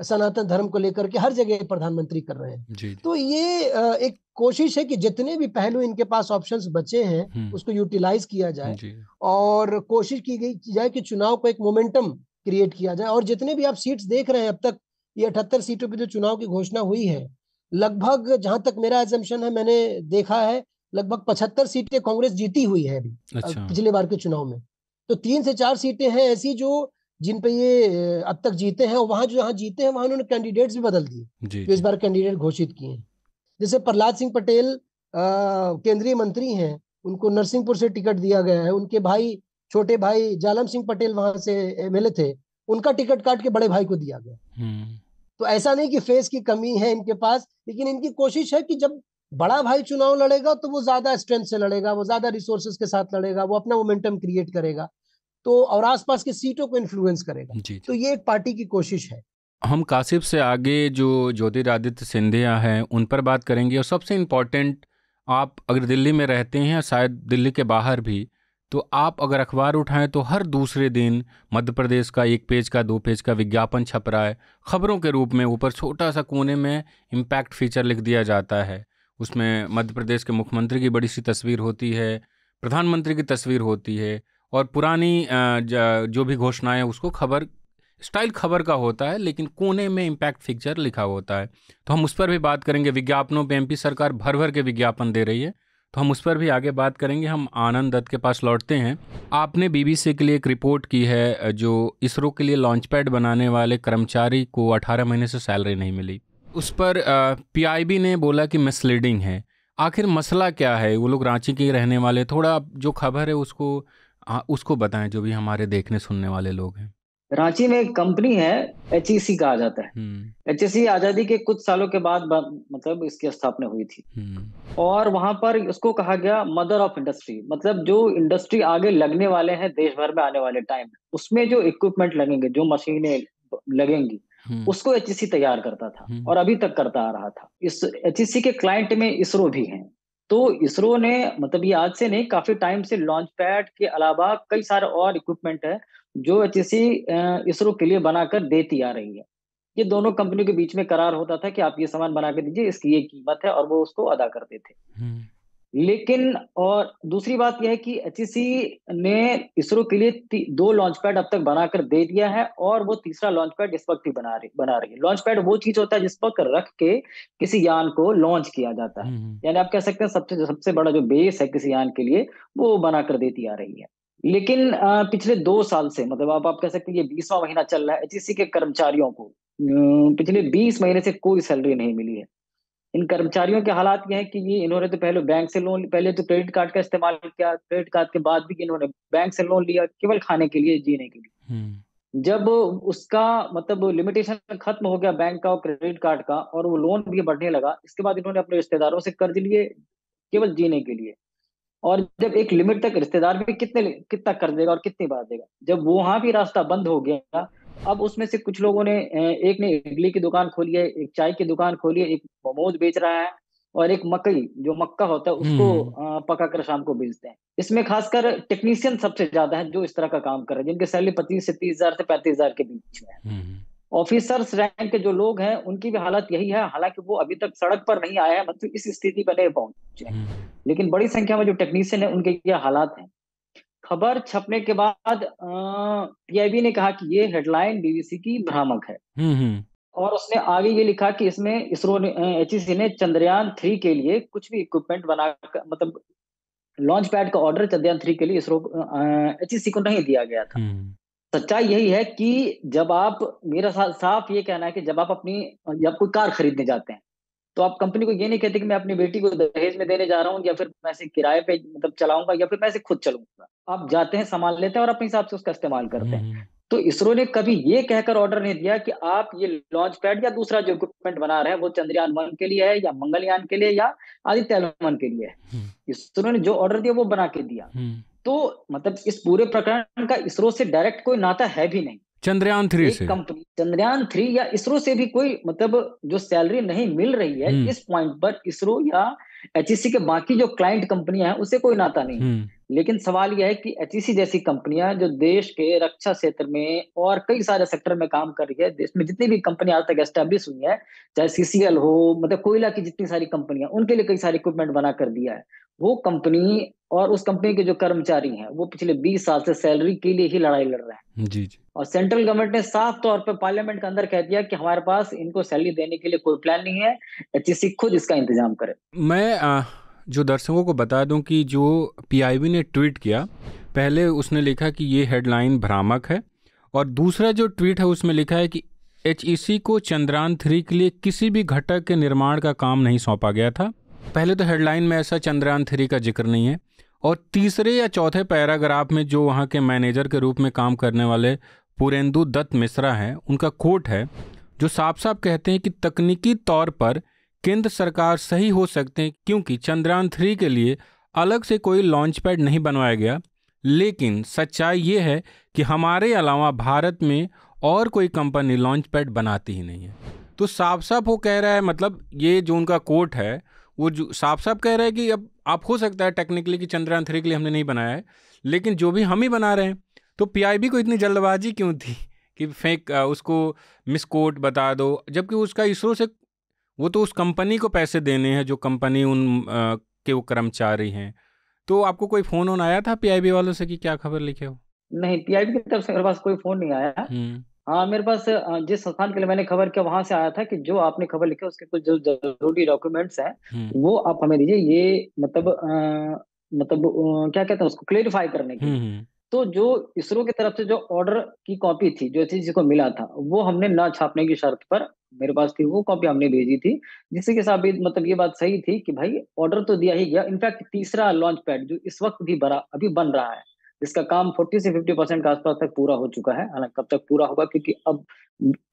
सनातन धर्म को लेकर के हर जगह प्रधानमंत्री कर रहे हैं तो ये एक कोशिश है कि जितने भी पहलू इनके पास ऑप्शंस बचे हैं हम्म। उसको यूटिलाइज किया जाए और कोशिश की गई जाए कि चुनाव को एक मोमेंटम क्रिएट किया जाए और जितने भी आप सीट्स देख रहे हैं अब तक ये अठहत्तर सीटों पर जो चुनाव की घोषणा हुई है लगभग जहां तक मेरा एजम्पन है मैंने देखा है लगभग पचहत्तर सीटें कांग्रेस जीती हुई है अभी अच्छा। पिछले बार के चुनाव में तो तीन से चार सीटें हैं ऐसी जो जिन पे ये अब तक जीते हैं और वहां जो यहाँ जीते हैं वहां उन्होंने कैंडिडेट भी बदल दिए जो इस बार कैंडिडेट घोषित किए हैं जैसे प्रहलाद सिंह पटेल केंद्रीय मंत्री हैं उनको नरसिंहपुर से टिकट दिया गया है उनके भाई छोटे भाई जालम सिंह पटेल वहां से एमएलए थे उनका टिकट काट के बड़े भाई को दिया गया हम्म। तो ऐसा नहीं कि फेस की कमी है इनके पास लेकिन इनकी कोशिश है कि जब बड़ा भाई चुनाव लड़ेगा तो वो ज्यादा स्ट्रेंथ से लड़ेगा वो ज्यादा रिसोर्सेज के साथ लड़ेगा वो अपना मोमेंटम क्रिएट करेगा तो और आसपास की सीटों को इन्फ्लुएंस करेगा जी, तो ये एक पार्टी की कोशिश है हम कासिफ से आगे जो ज्योतिरादित्य सिंधिया हैं उन पर बात करेंगे और सबसे इम्पोर्टेंट आप अगर दिल्ली में रहते हैं शायद दिल्ली के बाहर भी तो आप अगर अखबार उठाएं तो हर दूसरे दिन मध्य प्रदेश का एक पेज का दो पेज का विज्ञापन छप रहा है खबरों के रूप में ऊपर छोटा सा कोने में इम्पैक्ट फीचर लिख दिया जाता है उसमें मध्य प्रदेश के मुख्यमंत्री की बड़ी सी तस्वीर होती है प्रधानमंत्री की तस्वीर होती है और पुरानी जो भी घोषणाएं उसको खबर स्टाइल खबर का होता है लेकिन कोने में इम्पैक्ट फिक्चर लिखा होता है तो हम उस पर भी बात करेंगे विज्ञापनों पर एम सरकार भर भर के विज्ञापन दे रही है तो हम उस पर भी आगे बात करेंगे हम आनंद दत्त के पास लौटते हैं आपने बीबीसी के लिए एक रिपोर्ट की है जो इसरो के लिए लॉन्च पैड बनाने वाले कर्मचारी को 18 महीने से सैलरी नहीं मिली उस पर पीआईबी ने बोला कि मिसलीडिंग है आखिर मसला क्या है वो लोग रांची के रहने वाले थोड़ा जो खबर है उसको हाँ, उसको बताएं जो भी हमारे देखने सुनने वाले लोग हैं रांची में एक कंपनी है एच e का आ जाता है एच हम्म। hmm. E आजादी के कुछ सालों के बाद मतलब इसकी स्थापना हुई थी हम्म। और वहां पर इसको कहा गया मदर ऑफ इंडस्ट्री मतलब जो इंडस्ट्री आगे लगने वाले हैं देश भर में आने वाले टाइम उसमें जो इक्विपमेंट लगेंगे जो मशीनें लगेंगी हम्म। उसको एच e तैयार करता था और अभी तक करता आ रहा था इस एच के क्लाइंट में इसरो भी है तो इसरो ने मतलब ये आज से नहीं काफी टाइम से लॉन्च पैड के अलावा कई सारे और इक्विपमेंट है जो एच इसरो के लिए बनाकर देती आ रही है ये दोनों कंपनियों के बीच में करार होता था कि आप ये सामान बना के दीजिए इसकी ये कीमत है और वो उसको अदा करते थे हम्म। लेकिन और दूसरी बात यह है कि एच ने इसरो के लिए दो लॉन्च पैड अब तक बनाकर दे दिया है और वो तीसरा लॉन्च पैड इस वक्त भी बना रही बना रही है लॉन्च पैड वो चीज होता है जिस पर रख के किसी यान को लॉन्च किया जाता है हम्म। यानी आप कह सकते हैं सबसे सबसे बड़ा जो बेस है किसी यान के लिए वो बनाकर देती आ रही है लेकिन पिछले दो साल से मतलब आप आप कह सकते हैं ये बीसवा महीना चल रहा है एच के कर्मचारियों को पिछले बीस महीने से कोई सैलरी नहीं मिली है इन कर्मचारियों के हालात ये हैं कि ये इन्होंने तो पहले बैंक से लोन पहले तो क्रेडिट कार्ड का इस्तेमाल किया क्रेडिट कार्ड के बाद भी इन्होंने बैंक से लोन लिया केवल खाने के लिए जीने के लिए हम्म। जब उसका मतलब लिमिटेशन खत्म हो गया बैंक का और क्रेडिट कार्ड का और वो लोन भी बढ़ने लगा इसके बाद इन्होंने अपने रिश्तेदारों से कर्ज लिए केवल जीने के लिए और जब एक लिमिट तक रिश्तेदार भी कितने कितना कर देगा और कितनी बार देगा जब वहाँ वहां भी रास्ता बंद हो गया अब उसमें से कुछ लोगों ने एक ने इडली की दुकान खोली है एक चाय की दुकान खोली है एक मोमोज बेच रहा है और एक मकई जो मक्का होता है उसको हम्म। पका कर शाम को बेचते हैं इसमें खासकर टेक्नीशियन सबसे ज्यादा है जो इस तरह का काम कर रहे हैं जिनके सैलरी पच्चीस से तीस हजार से पैंतीस हजार के बीच में है हम्म। ऑफिसर्स रैंक के जो लोग हैं उनकी भी हालत यही है हालांकि वो अभी तक सड़क पर नहीं आया है मतलब इस स्थिति पर नहीं पहुंचे हम्म। लेकिन बड़ी संख्या में जो टेक्नीशियन है उनके ये हालात हैं खबर छपने के बाद पीआईबी ने कहा कि ये हेडलाइन बीबीसी की भ्रामक है हम्म, हम्म। और उसने आगे ये लिखा कि इसमें इसरो ने एच e ने चंद्रयान थ्री के लिए कुछ भी इक्विपमेंट बना मतलब लॉन्च पैड का ऑर्डर चंद्रयान थ्री के लिए इसरो एच e को नहीं दिया गया था सच्चाई यही है कि जब आप मेरा साफ ये कहना है कि जब आप अपनी जब कोई कार खरीदने जाते हैं तो आप कंपनी को ये नहीं कहते कि मैं अपनी बेटी को दहेज में देने जा रहा हूँ या फिर मैं इसे किराए पे मतलब चलाऊंगा या फिर मैं इसे खुद चलूंगा आप जाते हैं सामान लेते हैं और अपने हिसाब से उसका इस्तेमाल करते हैं हम्म। तो इसरो ने कभी ये कहकर ऑर्डर नहीं दिया कि आप ये लॉन्च पैड या दूसरा जो इक्विपमेंट बना रहे हैं वो चंद्रयान वन के लिए है या मंगलयान के लिए या आदित्य के लिए है हम्म। इसरो ने जो ऑर्डर दिया वो बना के दिया हम्म। तो मतलब इस पूरे प्रकरण का इसरो से डायरेक्ट कोई नाता है भी नहीं चंद्रयान थ्री से कंपनी चंद्रयान थ्री या इसरो से भी कोई मतलब जो सैलरी नहीं मिल रही है हम्म। इस पॉइंट पर इसरो या एच e के बाकी जो क्लाइंट कंपनियां हैं उसे कोई नाता नहीं हम्म। लेकिन सवाल यह है कि एच e जैसी कंपनियां जो देश के रक्षा क्षेत्र में और कई सारे सेक्टर में काम कर रही है देश में जितनी भी कंपनियां आज तक एस्टेब्लिश हुई है चाहे सीसीएल हो मतलब कोयला की जितनी सारी कंपनियां उनके लिए कई सारे इक्विपमेंट बना कर दिया है वो कंपनी और उस कंपनी के जो कर्मचारी हैं वो पिछले 20 साल से सैलरी के लिए ही लड़ाई लड़ रहे हैं जी जी और सेंट्रल गवर्नमेंट ने साफ तौर पर पार्लियामेंट के अंदर कह दिया कि हमारे पास इनको सैलरी देने के लिए कोई प्लान नहीं है एच खुद इसका इंतजाम करे मैं आ, जो दर्शकों को बता दूं कि जो पीआईबी ने ट्वीट किया पहले उसने लिखा कि ये हेडलाइन भ्रामक है और दूसरा जो ट्वीट है उसमें लिखा है कि एच को चंद्रयान थ्री के लिए किसी भी घटक के निर्माण का काम नहीं सौंपा गया था पहले तो हेडलाइन में ऐसा चंद्रयान थ्री का जिक्र नहीं है और तीसरे या चौथे पैराग्राफ में जो वहाँ के मैनेजर के रूप में काम करने वाले पुरेंदु दत्त मिश्रा हैं उनका कोट है जो साफ साफ कहते हैं कि तकनीकी तौर पर केंद्र सरकार सही हो सकते हैं क्योंकि चंद्रयान थ्री के लिए अलग से कोई लॉन्च पैड नहीं बनवाया गया लेकिन सच्चाई ये है कि हमारे अलावा भारत में और कोई कंपनी लॉन्च पैड बनाती ही नहीं है तो साफ साफ वो कह रहा है मतलब ये जो उनका कोट है वो जो साफ साफ कह रहा है कि अब आप हो सकता है टेक्निकली कि चंद्रयान थ्री के लिए हमने नहीं बनाया है लेकिन जो भी हम ही बना रहे हैं तो पीआईबी को इतनी जल्दबाजी क्यों थी कि फेंक उसको मिसकोट बता दो जबकि उसका इसरो से वो तो उस कंपनी को पैसे देने हैं जो कंपनी उन आ, के वो कर्मचारी हैं तो आपको कोई फ़ोन ऑन आया था पीआईबी वालों से कि क्या खबर लिखे हो नहीं पीआईबी की तरफ से मेरे पास कोई फ़ोन नहीं आया हम्म। हाँ मेरे पास जिस संस्थान के लिए मैंने खबर किया वहां से आया था कि जो आपने खबर लिखी उसके कुछ जो जरूरी डॉक्यूमेंट्स हैं वो आप हमें दीजिए ये मतलब आ, मतलब आ, क्या कहते हैं उसको क्लेरिफाई करने के तो जो इसरो की तरफ से जो ऑर्डर की कॉपी थी जो चीज को मिला था वो हमने ना छापने की शर्त पर मेरे पास थी वो कॉपी हमने भेजी थी जिससे कि साबित मतलब ये बात सही थी कि भाई ऑर्डर तो दिया ही गया इनफैक्ट तीसरा लॉन्च पैड जो इस वक्त भी बड़ा अभी बन रहा है जिसका काम 40 से 50 परसेंट के आसपास तक पूरा हो चुका है हालांकि कब तक पूरा होगा क्योंकि अब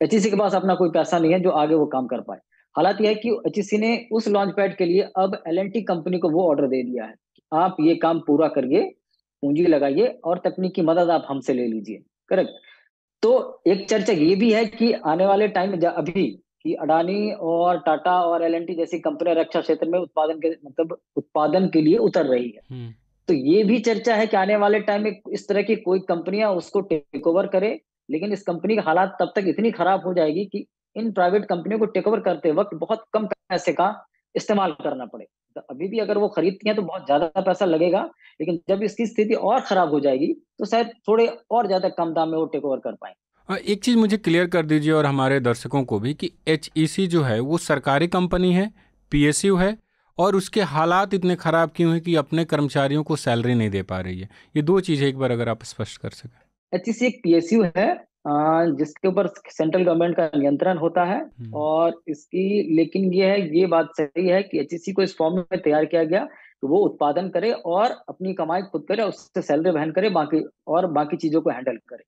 एच e के पास अपना कोई पैसा नहीं है जो आगे वो काम कर पाए हालात यह है कि एच e ने उस लॉन्च पैड के लिए अब एल कंपनी को वो ऑर्डर दे दिया है आप ये काम पूरा करिए पूंजी लगाइए और तकनीकी मदद आप हमसे ले लीजिए करेक्ट तो एक चर्चा ये भी है कि आने वाले टाइम में अभी कि अडानी और टाटा और एल जैसी कंपनियां रक्षा क्षेत्र में उत्पादन के मतलब उत्पादन के लिए उतर रही है हम्म। तो ये भी चर्चा है कि आने वाले टाइम में इस तरह की कोई कंपनियां उसको टेक ओवर करे लेकिन इस कंपनी का हालात तब तक इतनी खराब हो जाएगी कि इन प्राइवेट कंपनियों को टेक ओवर करते वक्त बहुत कम पैसे का इस्तेमाल करना पड़े तो अभी भी अगर वो खरीदती हैं तो बहुत ज्यादा पैसा लगेगा लेकिन जब इसकी स्थिति और खराब हो जाएगी तो शायद थोड़े और ज्यादा कम दाम में वो टेक ओवर कर पाएंगे हाँ, एक चीज मुझे क्लियर कर दीजिए और हमारे दर्शकों को भी कि एच e जो है वो सरकारी कंपनी है पी है और उसके हालात इतने ख़राब क्यों हैं कि अपने कर्मचारियों को सैलरी नहीं दे पा रही है ये दो चीज़ें एक बार अगर आप स्पष्ट कर सकें एच एक पी है जिसके ऊपर सेंट्रल गवर्नमेंट का नियंत्रण होता है हम्म। और इसकी लेकिन ये है ये बात सही है कि एच को इस फॉर्म में तैयार किया गया तो वो उत्पादन करे और अपनी कमाई खुद करे उससे सैलरी वहन करे बाकी और बाकी चीजों को हैंडल करे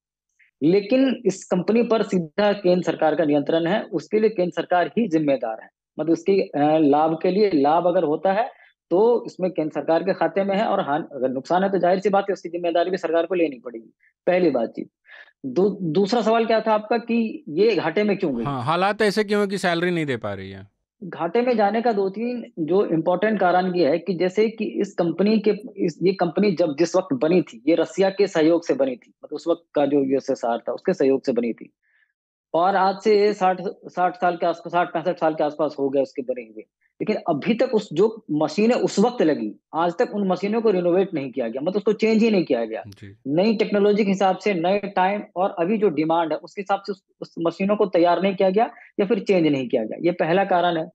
लेकिन इस कंपनी पर सीधा केंद्र सरकार का नियंत्रण है उसके लिए केंद्र सरकार ही जिम्मेदार है मतलब इसकी लाभ के लिए लाभ अगर होता है तो इसमें केंद्र सरकार के खाते में है और अगर नुकसान है तो जाहिर सी बात है उसकी जिम्मेदारी भी सरकार को लेनी पड़ेगी पहली बातचीत दू, दूसरा सवाल क्या था आपका कि ये घाटे में क्यों गई हाँ, हालात ऐसे क्यों है कि सैलरी नहीं दे पा रही है घाटे में जाने का दो तीन जो इम्पोर्टेंट कारण ये है कि जैसे कि इस कंपनी के इस ये कंपनी जब जिस वक्त बनी थी ये रसिया के सहयोग से बनी थी मतलब उस वक्त का जो यूएसएसआर था उसके सहयोग से बनी थी और आज से साठ साठ साल के आसपास साठ पैंसठ साल के आसपास हो गया उसके बने हुए लेकिन अभी तक उस जो मशीनें उस वक्त लगी आज तक उन मशीनों को रिनोवेट नहीं किया गया मतलब उसको चेंज ही नहीं किया गया नई टेक्नोलॉजी के हिसाब से नए टाइम और अभी जो डिमांड है उसके हिसाब से उस, उस मशीनों को तैयार नहीं किया गया या फिर चेंज नहीं किया गया ये पहला कारण है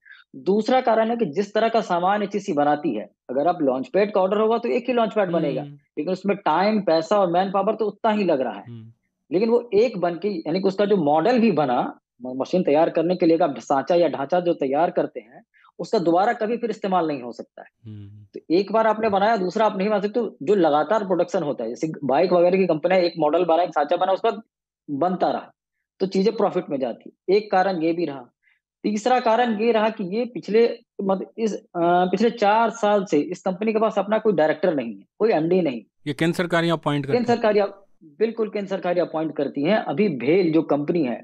दूसरा कारण है कि जिस तरह का सामान एच बनाती है अगर आप लॉन्च पैड का ऑर्डर होगा तो एक ही लॉन्च पैड बनेगा हम्म। लेकिन उसमें टाइम पैसा और मैन पावर तो उतना ही लग रहा है हम्म। लेकिन वो एक बन के यानी कि उसका जो मॉडल भी बना मशीन तैयार करने के लिए का सांचा या ढांचा जो तैयार करते हैं उसका दोबारा कभी फिर इस्तेमाल नहीं हो सकता है हम्म। तो एक बार आपने बनाया दूसरा आप नहीं बना सकते तो जो लगातार प्रोडक्शन होता है जैसे बाइक वगैरह की कंपनी एक मॉडल बना एक सांचा बना उसका बनता रहा तो चीजें प्रॉफिट में जाती एक कारण ये भी रहा तीसरा कारण ये रहा कि ये पिछले मतलब इस आ, पिछले चार साल से इस कंपनी के पास अपना कोई डायरेक्टर नहीं है कोई एमडी नहीं ये केंद्र सरकार अपॉइंट केंद्र सरकार बिल्कुल केंद्र सरकार अपॉइंट करती है अभी भेल जो कंपनी है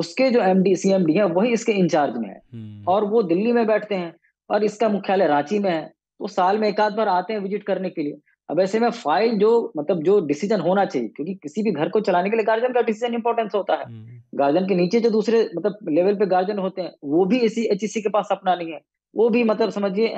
उसके जो M D C M D है वही इसके इंचार्ज में है हम्म। और वो दिल्ली में बैठते हैं और इसका मुख्यालय रांची में है तो साल में एक आध बार आते हैं विजिट करने के लिए अब ऐसे में फाइल जो मतलब जो डिसीजन होना चाहिए क्योंकि किसी भी घर को चलाने के लिए गार्जियन का डिसीजन इंपॉर्टेंस होता है गार्जियन हम्म। के नीचे जो दूसरे मतलब लेवल पे गार्जियन होते हैं वो भी इसी एच e के पास अपना नहीं है वो भी मतलब समझिए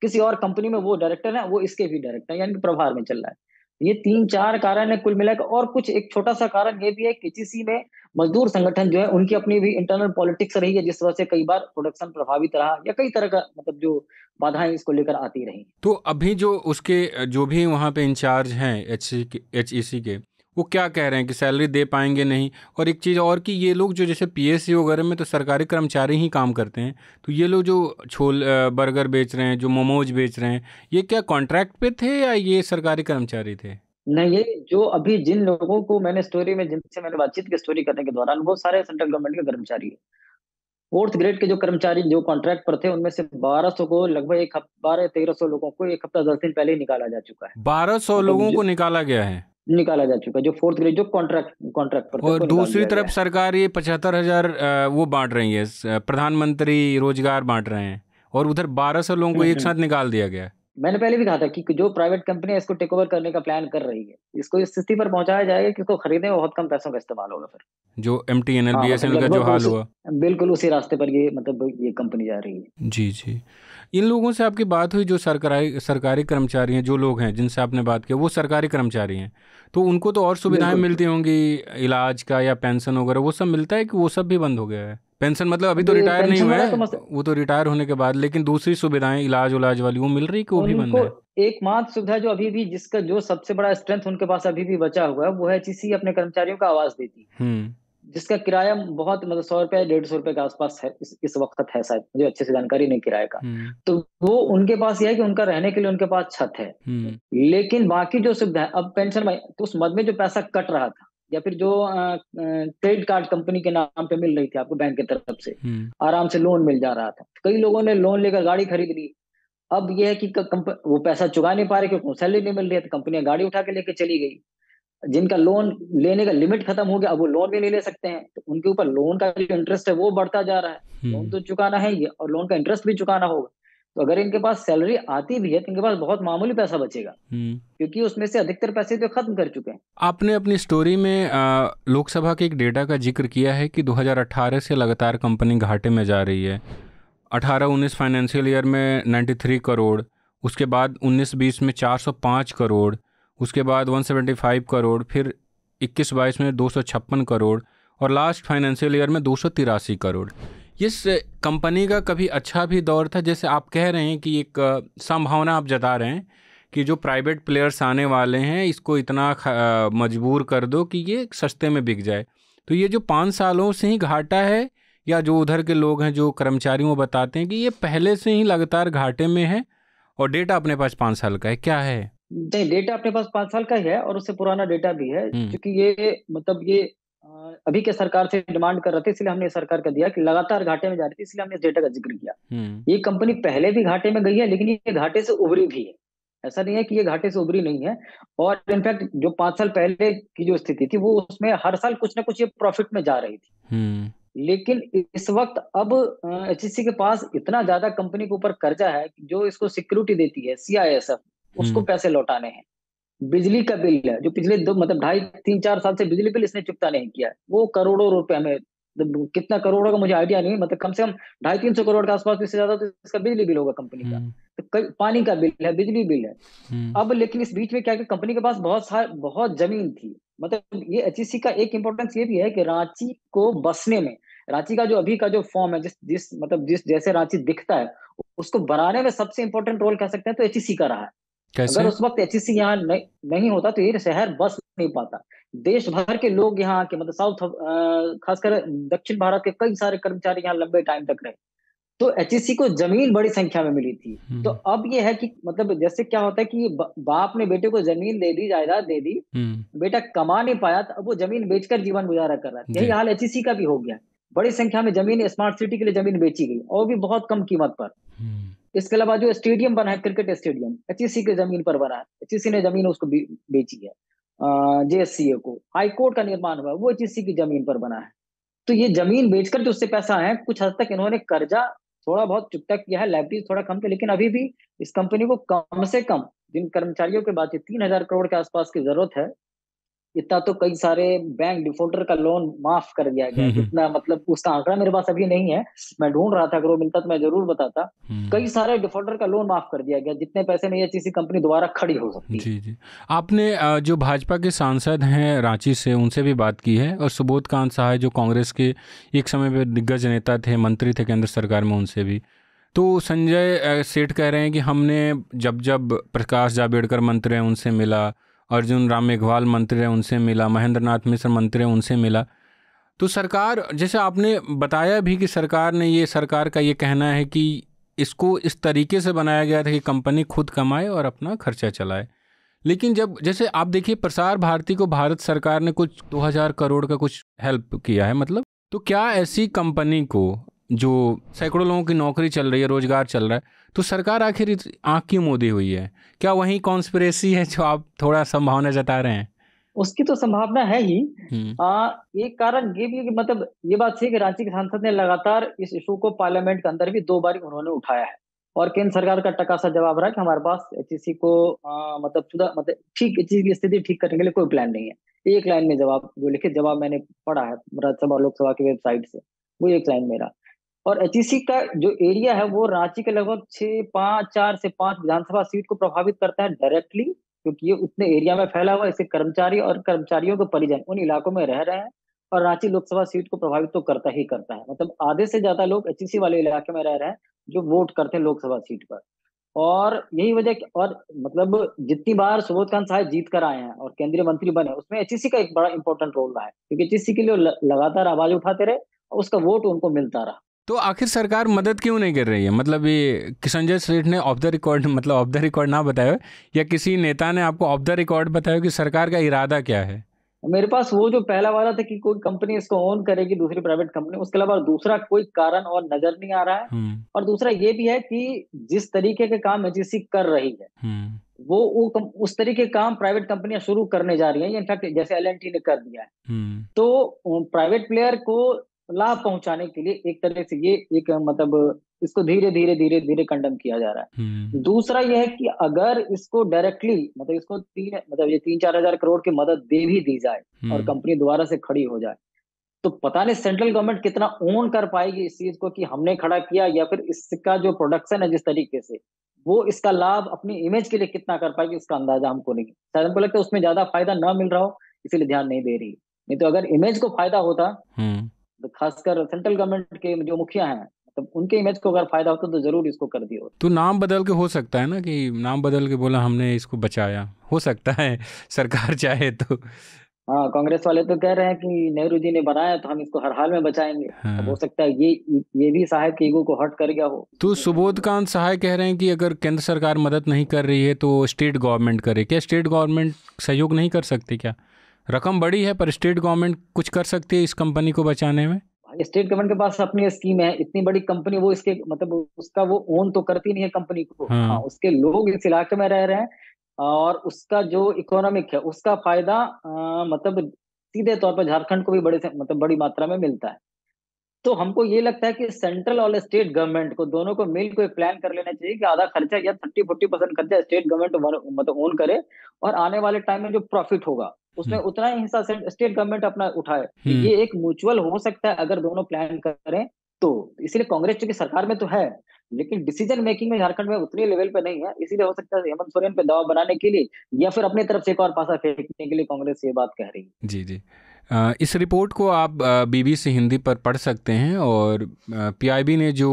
किसी और कंपनी में वो डायरेक्टर है वो इसके भी डायरेक्टर है यानी कि प्रभार में चल रहा है ये तीन चार कारण है कुल मिलाकर और कुछ एक छोटा सा कारण ये भी है कि में मजदूर संगठन जो है उनकी अपनी भी इंटरनल पॉलिटिक्स रही है जिस वजह से कई बार प्रोडक्शन प्रभावित रहा या कई तरह का मतलब जो बाधाएं इसको लेकर आती रही तो अभी जो उसके जो भी वहाँ पे इंचार्ज हैं एच सी के वो क्या कह रहे हैं कि सैलरी दे पाएंगे नहीं और एक चीज़ और कि ये लोग जो जैसे पीएससी वगैरह में तो सरकारी कर्मचारी ही काम करते हैं तो ये लोग जो छोल बर्गर बेच रहे हैं जो मोमोज बेच रहे हैं ये क्या कॉन्ट्रैक्ट पे थे या ये सरकारी कर्मचारी थे नहीं ये जो अभी जिन लोगों को मैंने स्टोरी में जिनसे मैंने बातचीत की स्टोरी करने के दौरान वो सारे सेंट्रल गवर्नमेंट के कर्मचारी है फोर्थ ग्रेड के जो कर्मचारी जो कॉन्ट्रैक्ट पर थे उनमें से 1200 को लगभग एक बारह तेरह सौ लोगों को एक हफ्ता दस दिन पहले ही निकाला जा चुका है 1200 तो मतलब लोगों को निकाला गया है निकाला जा चुका जो फोर्थ ग्रेड जो कॉन्ट्रैक्ट कॉन्ट्रैक्ट पर और दूसरी तरफ सरकार ये पचहत्तर हजार वो बांट रही है प्रधानमंत्री रोजगार बांट रहे हैं और उधर बारह सौ लोगों को एक साथ निकाल दिया गया मैंने पहले भी कहा था कि जो प्राइवेट कंपनी है इसको टेक ओवर करने का प्लान कर रही है इसको इस स्थिति पर पहुंचाया जाएगा कि इसको खरीदने में बहुत कम पैसों का इस्तेमाल होगा फिर जो M T N L B S L का जो हाल हुआ बिल्कुल उसी रास्ते पर ये मतलब ये कंपनी जा रही है जी जी इन लोगों से आपकी बात हुई जो सरकारी सरकारी कर्मचारी हैं जो लोग हैं जिनसे आपने बात की वो सरकारी कर्मचारी हैं तो उनको तो और सुविधाएं मिलती होंगी इलाज का या पेंशन वगैरह वो सब मिलता है कि वो सब भी बंद हो गया है पेंशन मतलब अभी तो रिटायर नहीं हुआ है तो वो तो रिटायर होने के बाद लेकिन दूसरी सुविधाएं इलाज उलाज वाली वो मिल रही कि वो भी बंद है एकमात्र सुविधा जो अभी भी जिसका जो सबसे बड़ा स्ट्रेंथ उनके पास अभी भी बचा हुआ है वो है चीसी अपने कर्मचारियों का आवाज देती है हम्म। जिसका किराया बहुत मतलब सौ रुपया डेढ़ सौ रुपए के आसपास है इस, इस वक्त है शायद मुझे अच्छे से जानकारी नहीं किराए का हम्म। तो वो उनके पास यह है कि उनका रहने के लिए उनके पास छत है हम्म। लेकिन बाकी जो सुविधा अब पेंशन भाई तो उस मद में जो पैसा कट रहा था या फिर जो क्रेडिट कार्ड कंपनी के नाम पे मिल रही थी आपको बैंक की तरफ से हम्म। आराम से लोन मिल जा रहा था कई लोगों ने लोन लेकर गाड़ी खरीद ली अब यह है कि वो पैसा चुका नहीं पा रहे क्योंकि सैलरी नहीं मिल रही है तो कंपनियां गाड़ी उठा के लेके चली गई जिनका लोन लेने का लिमिट खत्म हो गया अब वो लोन भी नहीं ले सकते हैं तो उनके ऊपर लोन का जो इंटरेस्ट है वो बढ़ता जा रहा है लोन हम्म। तो चुकाना है ये और लोन का इंटरेस्ट भी चुकाना होगा तो अगर इनके पास सैलरी आती भी है तो इनके पास बहुत मामूली पैसा बचेगा हम्म। क्योंकि उसमें से अधिकतर पैसे तो खत्म कर चुके हैं आपने अपनी स्टोरी में लोकसभा के एक डेटा का जिक्र किया है कि 2018 से लगातार कंपनी घाटे में जा रही है 18-19 फाइनेंशियल ईयर में 93 करोड़ उसके बाद 19-20 में 405 करोड़ उसके बाद 175 करोड़ फिर 21 बाईस में दो करोड़ और लास्ट फाइनेंशियल ईयर में दो करोड़ इस कंपनी का कभी अच्छा भी दौर था जैसे आप कह रहे हैं कि एक संभावना आप जता रहे हैं कि जो प्राइवेट प्लेयर्स आने वाले हैं इसको इतना मजबूर कर दो कि ये सस्ते में बिक जाए तो ये जो पाँच सालों से ही घाटा है या जो उधर के लोग हैं जो कर्मचारी वो बताते हैं कि ये पहले से ही लगातार घाटे में है और डेटा अपने पास पाँच साल का है क्या है नहीं डेटा अपने पास पांच साल का ही है और उससे पुराना डेटा भी है हम्म। क्योंकि ये मतलब ये अभी के सरकार से डिमांड कर रहे थे इसलिए हमने सरकार का दिया कि लगातार घाटे में जा रही थी इसलिए हमने इस डेटा का जिक्र किया हम्म। ये कंपनी पहले भी घाटे में गई है लेकिन ये घाटे से उभरी भी है ऐसा नहीं है कि ये घाटे से उभरी नहीं है और इनफैक्ट जो पांच साल पहले की जो स्थिति थी वो उसमें हर साल कुछ ना कुछ ये प्रॉफिट में जा रही थी हम्म। लेकिन इस वक्त अब एच के पास इतना ज्यादा कंपनी के ऊपर कर्जा है जो इसको सिक्योरिटी देती है सीआईएसएफ उसको हम्म। पैसे लौटाने हैं बिजली का बिल है जो पिछले दो मतलब ढाई तीन चार साल से बिजली बिल इसने चुकता नहीं किया वो करोड़ों रुपए हमें तो कितना करोड़ों का मुझे आइडिया नहीं मतलब कम से कम ढाई तीन सौ करोड़ के आसपास इससे ज्यादा तो इसका बिजली बिल होगा कंपनी का हम्म। तो कई पानी का बिल है बिजली बिल है हम्म। अब लेकिन इस बीच में क्या कंपनी के पास बहुत सार बहुत जमीन थी मतलब ये एच का एक इम्पोर्टेंस ये भी है कि रांची को बसने में रांची का जो अभी का जो फॉर्म है जिस जिस मतलब जिस जैसे रांची दिखता है उसको बनाने में सबसे इंपॉर्टेंट रोल कह सकते हैं तो एचईसी का रहा है कैसे? अगर उस वक्त एच यहाँ नहीं, नहीं होता तो ये शहर बस नहीं पाता देश भर के लोग यहाँ के मतलब साउथ खासकर दक्षिण भारत के कई सारे कर्मचारी यहाँ लंबे टाइम तक रहे तो एच e को जमीन बड़ी संख्या में मिली थी हम्म। तो अब ये है कि मतलब जैसे क्या होता है कि बाप ने बेटे को जमीन दे दी जायदाद दे दी हम्म। बेटा कमा नहीं पाया तो अब वो जमीन बेचकर जीवन गुजारा कर रहा है यही हाल एच e का भी हो गया बड़ी संख्या में जमीन स्मार्ट सिटी के लिए जमीन बेची गई और भी बहुत कम कीमत पर हम्म। इसके अलावा जो स्टेडियम बना है क्रिकेट स्टेडियम एच e के जमीन पर बना है एच e ने जमीन उसको बेची है जेएससीए को हाईकोर्ट का निर्माण हुआ वो एच e की जमीन पर बना है तो ये जमीन बेचकर जो उससे पैसा है कुछ हद तक इन्होंने कर्जा थोड़ा बहुत चुकता किया है लाइब्रेरी थोड़ा कम किया लेकिन अभी भी इस कंपनी को कम से कम जिन कर्मचारियों के बाद तीन हजार करोड़ के आसपास की जरूरत है इतना तो कई सारे बैंक डिफॉल्टर का लोन माफ कर दिया गया इतना हम्म, हम्म। मतलब उसका आंकड़ा मेरे पास अभी नहीं है मैं ढूंढ रहा था अगर वो मिलता तो मैं जरूर बताता हम्म। कई सारे डिफॉल्टर का लोन माफ कर दिया गया जितने पैसे में ये चीज कंपनी दोबारा खड़ी हो सकती जी जी आपने जो भाजपा के सांसद हैं रांची से उनसे भी बात की है और सुबोध कांत सहाय जो कांग्रेस के एक समय पर दिग्गज नेता थे मंत्री थे केंद्र सरकार में उनसे भी तो संजय सेठ कह रहे हैं कि हमने जब जब प्रकाश जावेडकर मंत्री हैं उनसे मिला अर्जुन राम मेघवाल मंत्री हैं उनसे मिला महेंद्र नाथ मिश्र मंत्री हैं उनसे मिला तो सरकार जैसे आपने बताया भी कि सरकार ने ये सरकार का ये कहना है कि इसको इस तरीके से बनाया गया था कि कंपनी खुद कमाए और अपना खर्चा चलाए लेकिन जब जैसे आप देखिए प्रसार भारती को भारत सरकार ने कुछ 2000 करोड़ का कुछ हेल्प किया है मतलब तो क्या ऐसी कंपनी को जो सैकड़ों लोगों की नौकरी चल रही है रोज़गार चल रहा है तो सरकार आखिर आँख क्यों मोदी हुई है क्या वही कॉन्स्परेसी है जो आप थोड़ा संभावना जता रहे हैं उसकी तो संभावना है ही हम्म। आ, एक कारण ये भी कि मतलब ये बात सही कि रांची के सांसद ने लगातार इस इशू को पार्लियामेंट के अंदर भी दो बार उन्होंने उठाया है और केंद्र सरकार का टका सा जवाब रहा कि हमारे पास एच e को आ, मतलब सुधा मतलब ठीक एच की स्थिति ठीक करने के लिए कोई प्लान नहीं है एक लाइन में जवाब जो लिखे जवाब मैंने पढ़ा है राज्यसभा लोकसभा की वेबसाइट से वो एक लाइन मेरा और एच का जो एरिया है वो रांची के लगभग छह पांच चार से पांच विधानसभा सीट को प्रभावित करता है डायरेक्टली क्योंकि ये उतने एरिया में फैला हुआ है इसे कर्मचारी और कर्मचारियों के परिजन उन इलाकों में रह रहे हैं और रांची लोकसभा सीट को प्रभावित तो करता ही करता है मतलब आधे से ज्यादा लोग एच वाले इलाके में रह रहे हैं जो वोट करते हैं लोकसभा सीट पर और यही वजह और मतलब जितनी बार सुबोध खान साहब जीत कर आए हैं और केंद्रीय मंत्री बने उसमें एच का एक बड़ा इंपॉर्टेंट रोल रहा है क्योंकि एच के लिए लगातार आवाज उठाते रहे और उसका वोट उनको मिलता रहा तो आखिर सरकार मदद क्यों नहीं कर रही है मतलब ये संजय सेठ ने ऑफ द रिकॉर्ड मतलब ऑफ द रिकॉर्ड ना बताया या किसी नेता ने आपको ऑफ द रिकॉर्ड बताया कि सरकार का इरादा क्या है मेरे पास वो जो पहला वाला था कि कोई कंपनी इसको ओन करेगी दूसरी प्राइवेट कंपनी उसके अलावा दूसरा कोई कारण और नजर नहीं आ रहा है हम्म। और दूसरा ये भी है कि जिस तरीके के काम एजेंसी कर रही है हम्म। वो वो उस तरीके के काम प्राइवेट कंपनियां शुरू करने जा रही हैं इनफैक्ट जैसे एल ने कर दिया है हम्म। तो प्राइवेट प्लेयर को लाभ पहुंचाने के लिए एक तरह से ये एक मतलब इसको धीरे धीरे धीरे धीरे कंडम किया जा रहा है हम्म। दूसरा यह है कि अगर इसको डायरेक्टली मतलब इसको तीन मतलब ये तीन चार हजार करोड़ की मदद दे भी दी जाए हम्म। और कंपनी दोबारा से खड़ी हो जाए तो पता नहीं सेंट्रल गवर्नमेंट कितना ओन कर पाएगी इस चीज को कि हमने खड़ा किया या फिर इसका जो प्रोडक्शन है जिस तरीके से वो इसका लाभ अपनी इमेज के लिए कितना कर पाएगी इसका अंदाजा हमको नहीं शायद हमको लगता है उसमें ज्यादा फायदा ना मिल रहा हो इसीलिए ध्यान नहीं दे रही नहीं तो अगर इमेज को फायदा होता हम्म। तो खासकर सेंट्रल गवर्नमेंट के जो मुखिया हैं तो उनके इमेज को अगर फायदा होता तो जरूर इसको कर दिया तो नाम बदल के हो सकता है ना कि नाम बदल के बोला हमने इसको बचाया हो सकता है (laughs) सरकार चाहे तो हाँ कांग्रेस वाले तो कह रहे हैं कि नेहरू जी ने बनाया तो हम इसको हर हाल में बचाएंगे हाँ। हो सकता है ये ये भी सहायक के ईगो को हट कर गया हो तो सुबोध कांत सहाय कह रहे हैं कि अगर केंद्र सरकार मदद नहीं कर रही है तो स्टेट गवर्नमेंट करे क्या स्टेट गवर्नमेंट सहयोग नहीं कर सकती क्या रकम बड़ी है पर स्टेट गवर्नमेंट कुछ कर सकती है इस कंपनी को बचाने में स्टेट गवर्नमेंट के पास अपनी स्कीम है इतनी बड़ी कंपनी वो इसके मतलब उसका वो ओन तो करती नहीं है कंपनी को हाँ। हाँ, उसके लोग इस इलाके में रह रहे हैं और उसका जो इकोनॉमिक है उसका फायदा आ, मतलब सीधे तौर पर झारखंड को भी बड़े मतलब बड़ी मात्रा में मिलता है तो हमको ये लगता है कि सेंट्रल और स्टेट गवर्नमेंट को दोनों को मिल को एक प्लान कर लेना चाहिए कि आधा खर्चा या थर्टी फोर्टी परसेंट खर्चा स्टेट गवर्नमेंट मतलब ओन करे और आने वाले टाइम में जो प्रॉफिट होगा उसमें हम्म। उतना ही हिस्सा स्टेट गवर्नमेंट अपना उठाए तो हम्म। ये एक म्यूचुअल हो सकता है अगर दोनों प्लान करें तो इसीलिए कांग्रेस चूंकि सरकार में तो है लेकिन डिसीजन मेकिंग में झारखंड में उतने लेवल पे नहीं है इसीलिए हो सकता है हेमंत सोरेन पे दबाव बनाने के लिए या फिर अपनी तरफ से एक और पासा फेंकने के लिए कांग्रेस ये बात कह रही है जी जी इस रिपोर्ट को आप बीबीसी हिंदी पर पढ़ सकते हैं और पीआईबी ने जो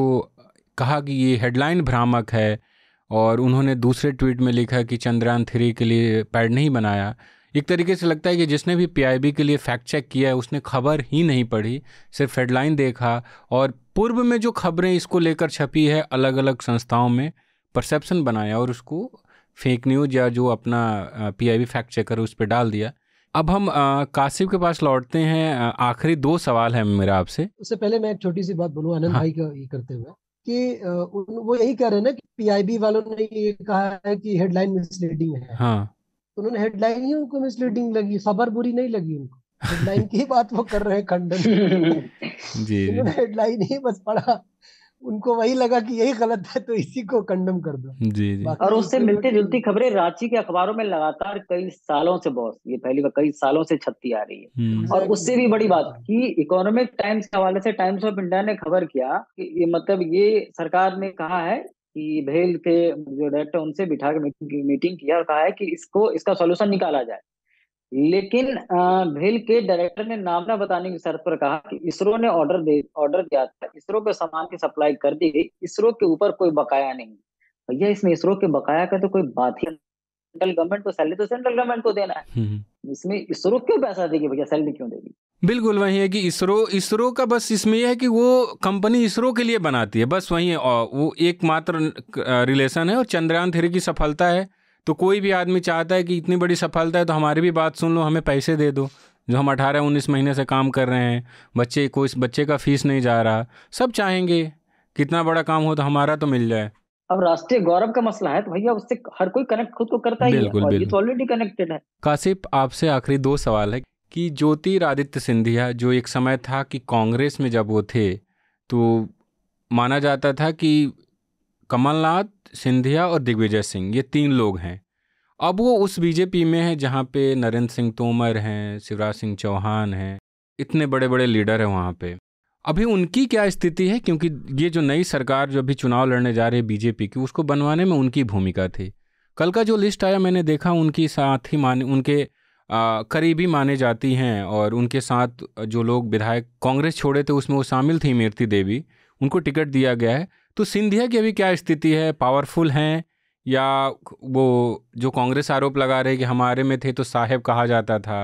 कहा कि ये हेडलाइन भ्रामक है और उन्होंने दूसरे ट्वीट में लिखा कि चंद्रयान थ्री के लिए पैड नहीं बनाया एक तरीके से लगता है कि जिसने भी पीआईबी के लिए फैक्ट चेक किया है उसने खबर ही नहीं पढ़ी सिर्फ हेडलाइन देखा और पूर्व में जो खबरें इसको लेकर छपी है अलग अलग संस्थाओं में परसेप्शन बनाया और उसको फेक न्यूज़ या जो अपना पीआईबी फैक्ट चेकर उस पर डाल दिया अब हम कासिफ के पास लौटते हैं आखिरी दो सवाल है मेरा आपसे उससे पहले मैं एक छोटी सी बात बोलूँ अनंत हाँ। भाई का ये करते हुए कि वो यही कह रहे हैं ना कि पीआईबी वालों ने ये कहा है कि हेडलाइन मिसलीडिंग है हाँ उन्होंने हेडलाइन ही उनको मिसलीडिंग लगी खबर बुरी नहीं लगी उनको हेडलाइन की बात वो कर रहे हैं खंडन (laughs) जी उन्होंने हेडलाइन ही बस पढ़ा उनको वही लगा कि यही गलत है तो इसी को कंडम कर दो जी जी और उससे मिलती जुलती खबरें रांची के अखबारों में लगातार कई सालों से बॉस ये पहली बार कई सालों से छत्ती आ रही है हम्म। और उससे भी बड़ी बात कि इकोनॉमिक टाइम्स के हवाले से टाइम्स ऑफ इंडिया ने खबर किया कि ये मतलब ये सरकार ने कहा है कि भेल के जो डायरेक्टर उनसे बिठा के मीटिंग किया और कहा है कि इसको इसका सोल्यूशन निकाला जाए लेकिन भेल के डायरेक्टर ने नाम ना बताने की शर्त पर कहा कि इसरो ने ऑर्डर दे ऑर्डर दिया था इसरो के सामान की सप्लाई कर दी गई इसरो के ऊपर कोई बकाया नहीं भैया इसमें इसरो के बकाया का तो कोई बात ही सेंट्रल गवर्नमेंट को सैलरी तो सेंट्रल गवर्नमेंट को देना है हम्म, हम्म। इसमें इसरो क्यों पैसा देगी भैया सैलरी क्यों देगी बिल्कुल वही है कि इसरो इसरो का बस इसमें यह है कि वो कंपनी इसरो के लिए बनाती है बस वही है और वो एकमात्र रिलेशन है और चंद्रयान थ्री की सफलता है तो कोई भी आदमी चाहता है कि इतनी बड़ी सफलता है तो हमारी भी बात सुन लो हमें पैसे दे दो जो हम अठारह उन्नीस महीने से काम कर रहे हैं बच्चे को इस बच्चे का फीस नहीं जा रहा सब चाहेंगे कितना बड़ा काम हो तो हमारा तो मिल जाए अब राष्ट्रीय गौरव का मसला है तो भैया उससे हर कोई कनेक्ट खुद को करता ही है ये तो ऑलरेडी कनेक्टेड है कासिफ आपसे आखिरी दो सवाल है कि ज्योतिरादित्य सिंधिया जो एक समय था कि कांग्रेस में जब वो थे तो माना जाता था कि कमलनाथ सिंधिया और दिग्विजय सिंह ये तीन लोग हैं अब वो उस बीजेपी में है जहाँ पे नरेंद्र सिंह तोमर हैं शिवराज सिंह चौहान हैं इतने बड़े बड़े लीडर हैं वहाँ पे अभी उनकी क्या स्थिति है क्योंकि ये जो नई सरकार जो अभी चुनाव लड़ने जा रही है बीजेपी की उसको बनवाने में उनकी भूमिका थी कल का जो लिस्ट आया मैंने देखा उनकी साथ ही माने उनके आ, करीबी माने जाती हैं और उनके साथ जो लोग विधायक कांग्रेस छोड़े थे उसमें वो शामिल थी मीर्ति देवी उनको टिकट दिया गया है तो सिंधिया की अभी क्या स्थिति है पावरफुल हैं या वो जो कांग्रेस आरोप लगा रहे कि हमारे में थे तो साहेब कहा जाता था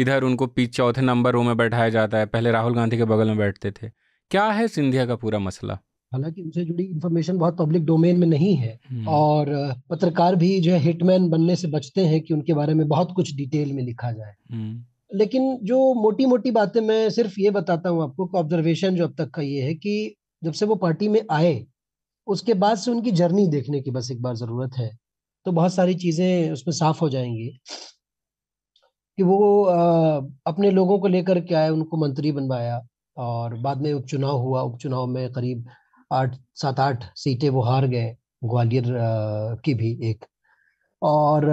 इधर उनको पीछे चौथे नंबर रो में बैठाया जाता है पहले राहुल गांधी के बगल में बैठते थे क्या है सिंधिया का पूरा मसला हालांकि उनसे जुड़ी इन्फॉर्मेशन बहुत पब्लिक डोमेन में नहीं है हम्म। और पत्रकार भी जो है हिटमैन बनने से बचते हैं कि उनके बारे में बहुत कुछ डिटेल में लिखा जाए हम्म। लेकिन जो मोटी मोटी बातें मैं सिर्फ ये बताता हूँ आपको ऑब्जर्वेशन जो अब तक का ये है कि जब से वो पार्टी में आए उसके बाद से उनकी जर्नी देखने की बस एक बार ज़रूरत है तो बहुत सारी चीज़ें उसमें साफ हो जाएंगी कि वो अपने लोगों को लेकर के आए उनको मंत्री बनवाया और बाद में उपचुनाव हुआ उपचुनाव में करीब आठ सात आठ सीटें वो हार गए ग्वालियर की भी एक और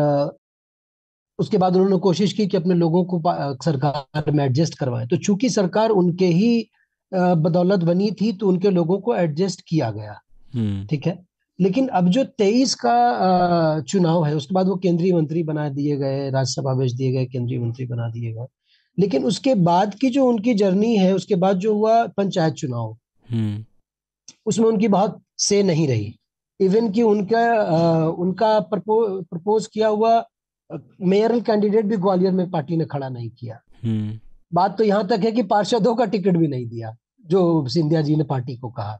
उसके बाद उन्होंने कोशिश की कि अपने लोगों को सरकार में एडजस्ट करवाएं तो चूंकि सरकार उनके ही बदौलत बनी थी तो उनके लोगों को एडजस्ट किया गया हम्म। ठीक है लेकिन अब जो तेईस का चुनाव है उसके बाद वो केंद्रीय मंत्री बना दिए गए राज्यसभा भेज दिए गए केंद्रीय मंत्री बना दिए गए लेकिन उसके बाद की जो उनकी जर्नी है उसके बाद जो हुआ पंचायत चुनाव हम्म। उसमें उनकी बहुत से नहीं रही इवन कि उनका आ, उनका प्रपो, प्रपोज किया हुआ मेयरल कैंडिडेट भी ग्वालियर में पार्टी ने खड़ा नहीं किया हम्म। बात तो यहाँ तक है कि पार्षदों का टिकट भी नहीं दिया जो सिंधिया जी ने पार्टी को कहा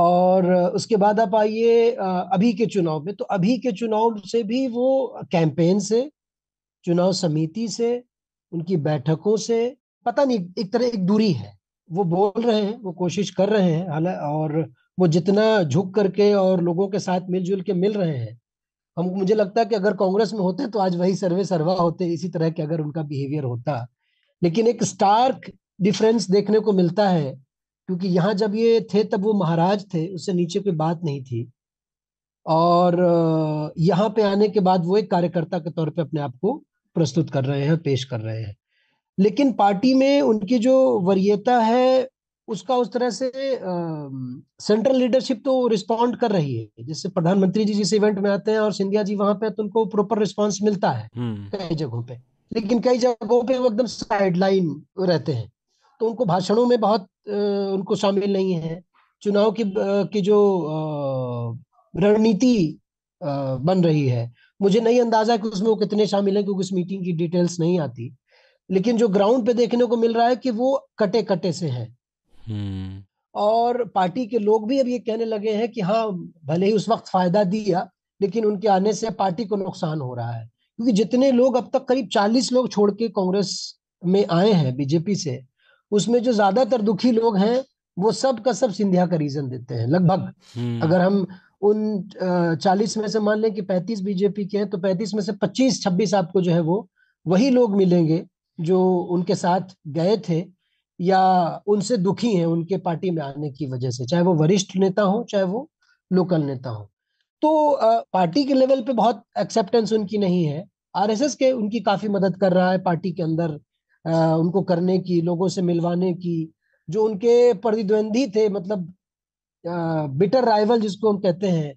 और उसके बाद आप आइए अभी के चुनाव में तो अभी के चुनाव से भी वो कैंपेन से चुनाव समिति से उनकी बैठकों से पता नहीं एक तरह एक दूरी है वो बोल रहे हैं वो कोशिश कर रहे हैं हालांकि और वो जितना झुक करके और लोगों के साथ मिलजुल के मिल रहे हैं हम मुझे लगता है कि अगर कांग्रेस में होते तो आज वही सर्वे सर्वा होते इसी तरह के अगर उनका बिहेवियर होता लेकिन एक स्टार्क डिफरेंस देखने को मिलता है क्योंकि यहाँ जब ये थे तब वो महाराज थे उससे नीचे कोई बात नहीं थी और यहाँ पे आने के बाद वो एक कार्यकर्ता के तौर पे अपने आप को प्रस्तुत कर रहे हैं पेश कर रहे हैं लेकिन पार्टी में उनकी जो वरीयता है उसका उस तरह से सेंट्रल लीडरशिप तो रिस्पॉन्ड कर रही है जैसे प्रधानमंत्री जी जिस इवेंट में आते हैं और सिंधिया जी वहां पे तो उनको प्रॉपर रिस्पॉन्स मिलता है हम्म। कई जगहों पे लेकिन कई जगहों पे वो एकदम साइडलाइन रहते हैं तो उनको भाषणों में बहुत उनको शामिल नहीं है चुनाव की की जो रणनीति बन रही है मुझे नहीं अंदाजा है कि उसमें वो कितने शामिल हैं क्योंकि उस मीटिंग की डिटेल्स नहीं आती लेकिन जो ग्राउंड पे देखने को मिल रहा है कि वो कटे कटे से है हम्म। और पार्टी के लोग भी अब ये कहने लगे हैं कि हाँ भले ही उस वक्त फायदा दिया लेकिन उनके आने से पार्टी को नुकसान हो रहा है क्योंकि जितने लोग अब तक करीब चालीस लोग छोड़ के कांग्रेस में आए हैं बीजेपी से उसमें जो ज्यादातर दुखी लोग हैं वो सब का सब सिंधिया का रीजन देते हैं लगभग हम्म। अगर हम उन चालीस में से मान लें कि पैंतीस बीजेपी के हैं तो पैंतीस में से पच्चीस छब्बीस आपको जो है वो वही लोग मिलेंगे जो उनके साथ गए थे या उनसे दुखी हैं उनके पार्टी में आने की वजह से चाहे वो वरिष्ठ नेता हो चाहे वो लोकल नेता हो तो पार्टी के लेवल पे बहुत एक्सेप्टेंस उनकी नहीं है आरएसएस के उनकी काफी मदद कर रहा है पार्टी के अंदर उनको करने की लोगों से मिलवाने की जो उनके प्रतिद्वंदी थे मतलब बिटर राइवल जिसको हम कहते हैं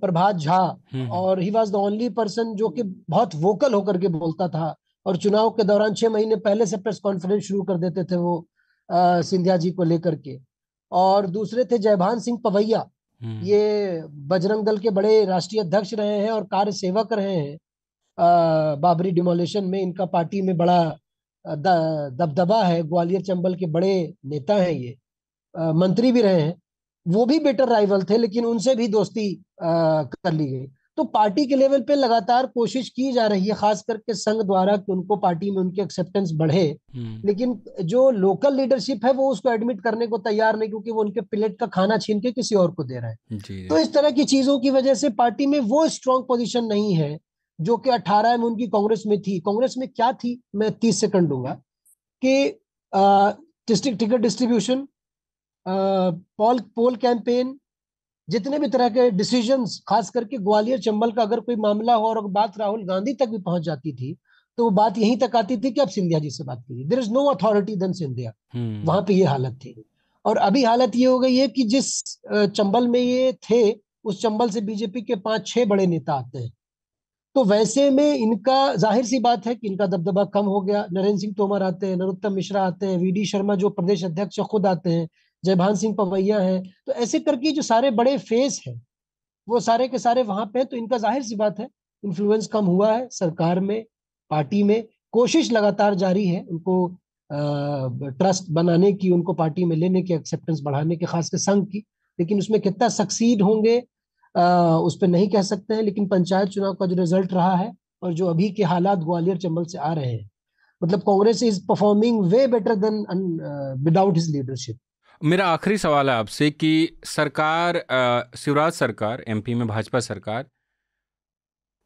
प्रभात झा हम्म, हम्म। और he was the only person जो कि बहुत वोकल होकर के बोलता था और चुनाव के दौरान छह महीने पहले से प्रेस कॉन्फ्रेंस शुरू कर देते थे वो आ, सिंधिया जी को लेकर के और दूसरे थे जयभान सिंह पवैया हम्म। ये बजरंग दल के बड़े राष्ट्रीय अध्यक्ष रहे हैं और कार्य सेवक रहे हैं बाबरी डिमोलेशन में इनका पार्टी में बड़ा दबदबा है ग्वालियर चंबल के बड़े नेता हैं ये मंत्री भी रहे हैं वो भी बेटर राइवल थे लेकिन उनसे भी दोस्ती आ, कर ली गई तो पार्टी के लेवल पे लगातार कोशिश की जा रही है खास करके संघ द्वारा कि उनको पार्टी में उनके एक्सेप्टेंस बढ़े हम्म। लेकिन जो लोकल लीडरशिप है वो उसको एडमिट करने को तैयार नहीं क्योंकि वो उनके प्लेट का खाना छीन के किसी और को दे रहा है तो इस तरह की चीजों की वजह से पार्टी में वो स्ट्रांग पोजिशन नहीं है जो कि 18 में उनकी कांग्रेस में थी कांग्रेस में क्या थी मैं 30 सेकंड दूंगा कि district ticket distribution poll poll campaign जितने भी तरह के डिसीजंस खास करके ग्वालियर चंबल का अगर कोई मामला हो और बात राहुल गांधी तक भी पहुंच जाती थी तो वो बात यहीं तक आती थी कि आप सिंधिया जी से बात करिए there is no authority then Scindia हम्म। वहां पे ये हालत थी और अभी हालत ये हो गई है कि जिस चंबल में ये थे उस चंबल से बीजेपी के पांच छह बड़े नेता आते हैं तो वैसे में इनका जाहिर सी बात है कि इनका दबदबा कम हो गया नरेंद्र सिंह तोमर आते हैं नरोत्तम मिश्रा आते हैं वी शर्मा जो प्रदेश अध्यक्ष खुद आते हैं जयभान सिंह पवैया है तो ऐसे करके जो सारे बड़े फेस हैं वो सारे के सारे वहां पे हैं तो इनका जाहिर सी बात है इन्फ्लुएंस कम हुआ है सरकार में पार्टी में कोशिश लगातार जारी है उनको ट्रस्ट बनाने की उनको पार्टी में लेने की एक्सेप्टेंस बढ़ाने की खासकर संघ की लेकिन उसमें कितना सक्सीड होंगे उस पर नहीं कह सकते हैं लेकिन पंचायत चुनाव का जो रिजल्ट रहा है और जो अभी के हालात ग्वालियर चंबल से आ रहे हैं मतलब Congress is performing way better than without his leadership मेरा आखिरी सवाल है आपसे कि सरकार शिवराज सरकार एमपी में भाजपा सरकार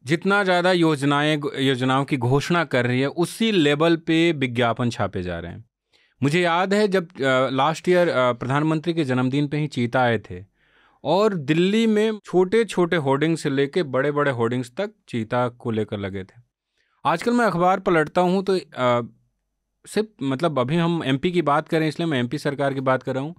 जितना ज़्यादा योजनाएं योजनाओं की घोषणा कर रही है उसी लेवल पे विज्ञापन छापे जा रहे हैं मुझे याद है जब लास्ट ईयर प्रधानमंत्री के जन्मदिन पे ही चीता आए थे और दिल्ली में छोटे छोटे होर्डिंग्स से लेके बड़े बड़े होर्डिंग्स तक चीता को लेकर लगे थे आजकल मैं अखबार पलटता हूँ तो सिर्फ मतलब अभी हम एमपी की बात करें इसलिए मैं एमपी सरकार की बात कर रहा हूँ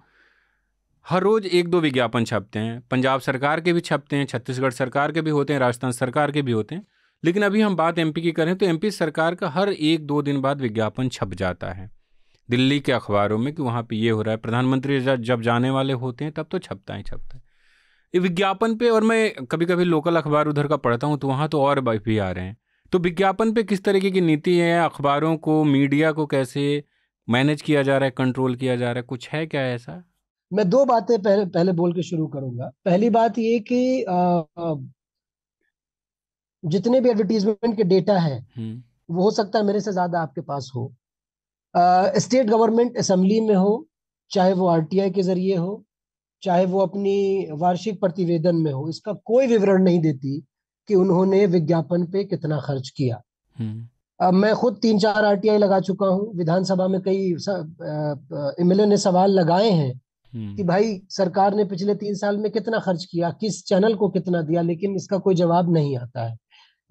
हर रोज़ एक दो विज्ञापन छपते हैं पंजाब सरकार के भी छपते हैं छत्तीसगढ़ सरकार के भी होते हैं राजस्थान सरकार के भी होते हैं लेकिन अभी हम बात एमपी की करें तो एमपी सरकार का हर एक दो दिन बाद विज्ञापन छप जाता है दिल्ली के अखबारों में कि वहाँ पे ये हो रहा है प्रधानमंत्री जब जाने वाले होते हैं तब तो छपता ही छपता है विज्ञापन पे और मैं कभी कभी लोकल अखबार उधर का पढ़ता हूँ तो वहाँ तो और भी आ रहे हैं तो विज्ञापन पे किस तरीके की नीति है अखबारों को मीडिया को कैसे मैनेज किया जा रहा है कंट्रोल किया जा रहा है कुछ है क्या ऐसा मैं दो बातें पहले पहले बोल के शुरू करूंगा पहली बात ये कि जितने भी एडवर्टीजमेंट के डेटा है हम्म। वो हो सकता है मेरे से ज्यादा आपके पास हो स्टेट गवर्नमेंट असेंबली में हो चाहे वो आरटीआई के जरिए हो चाहे वो अपनी वार्षिक प्रतिवेदन में हो इसका कोई विवरण नहीं देती कि उन्होंने विज्ञापन पे कितना खर्च किया हम्म। अब मैं खुद तीन चार आरटीआई लगा चुका हूँ विधानसभा में कई एमएलए ने सवाल लगाए हैं हम्म। कि भाई सरकार ने पिछले तीन साल में कितना खर्च किया किस चैनल को कितना दिया लेकिन इसका कोई जवाब नहीं आता है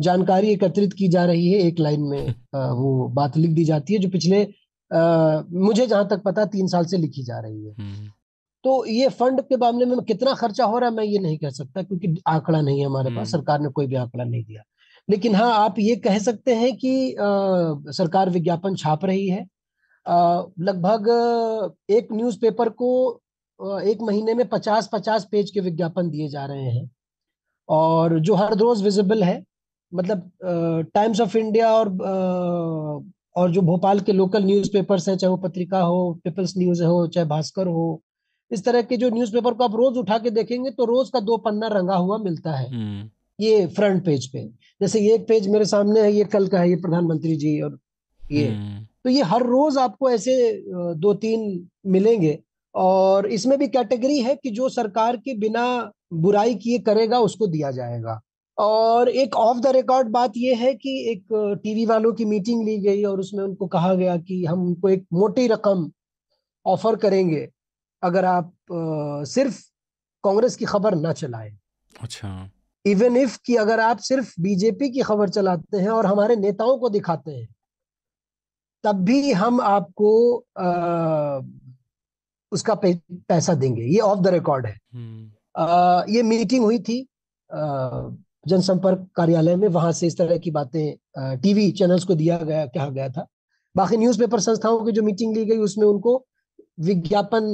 जानकारी एकत्रित की जा रही है एक लाइन में (laughs) वो बात लिख दी जाती है जो पिछले मुझे जहां तक पता तीन साल से लिखी जा रही है हम्म। तो ये फंड के मामले में कितना खर्चा हो रहा है मैं ये नहीं कह सकता क्योंकि आंकड़ा नहीं है हमारे पास हम्म। सरकार ने कोई भी आंकड़ा नहीं दिया लेकिन हाँ आप ये कह सकते हैं कि आ, सरकार विज्ञापन छाप रही है लगभग एक न्यूज़पेपर को एक महीने में पचास पचास पेज के विज्ञापन दिए जा रहे हैं और जो हर रोज विजिबल है मतलब टाइम्स ऑफ इंडिया और और जो भोपाल के लोकल न्यूज़पेपर्स हैं चाहे वो पत्रिका हो पीपल्स न्यूज़ हो चाहे भास्कर हो इस तरह के जो न्यूज़पेपर को आप रोज उठा के देखेंगे तो रोज का दो पन्ना रंगा हुआ मिलता है हम्म। ये फ्रंट पेज पे जैसे ये पेज मेरे सामने है ये कल का है ये प्रधानमंत्री जी और ये हम्म। तो ये हर रोज आपको ऐसे दो तीन मिलेंगे और इसमें भी कैटेगरी है कि जो सरकार के बिना बुराई किए करेगा उसको दिया जाएगा और एक ऑफ द रिकॉर्ड बात यह है कि एक टीवी वालों की मीटिंग ली गई और उसमें उनको कहा गया कि हम उनको एक मोटी रकम ऑफर करेंगे अगर आप आ, सिर्फ कांग्रेस की खबर ना चलाएं अच्छा इवन इफ कि अगर आप सिर्फ बीजेपी की खबर चलाते हैं और हमारे नेताओं को दिखाते हैं तब भी हम आपको आ, उसका पैसा देंगे ये ऑफ द रिकॉर्ड है आ, हम्म। ये मीटिंग हुई थी जनसंपर्क कार्यालय में वहां से इस तरह की बातें टीवी चैनल्स को दिया गया कहा गया था बाकी न्यूज़पेपर संस्थाओं की जो मीटिंग ली गई उसमें उनको विज्ञापन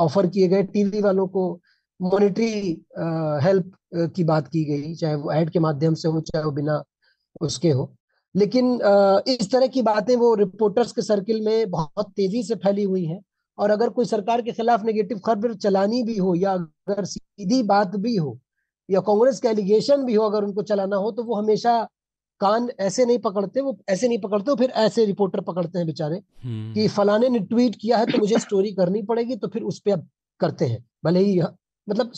ऑफर किए गए टीवी वालों को मॉनिटरी हेल्प की बात की गई चाहे वो एड के माध्यम से हो चाहे वो बिना उसके हो लेकिन इस तरह की बातें वो रिपोर्टर्स के सर्किल में बहुत तेजी से फैली हुई हैं और अगर कोई सरकार के खिलाफ नेगेटिव खबर चलानी भी हो या अगर सीधी बात भी हो या कांग्रेस के एलिगेशन भी हो अगर उनको चलाना हो तो वो हमेशा कान ऐसे नहीं पकड़ते वो ऐसे नहीं पकड़ते फिर ऐसे रिपोर्टर पकड़ते हैं बेचारे हम्म। कि फलाने ने ट्वीट किया है तो मुझे स्टोरी करनी पड़ेगी तो फिर उस पर अब करते हैं भले ही मतलब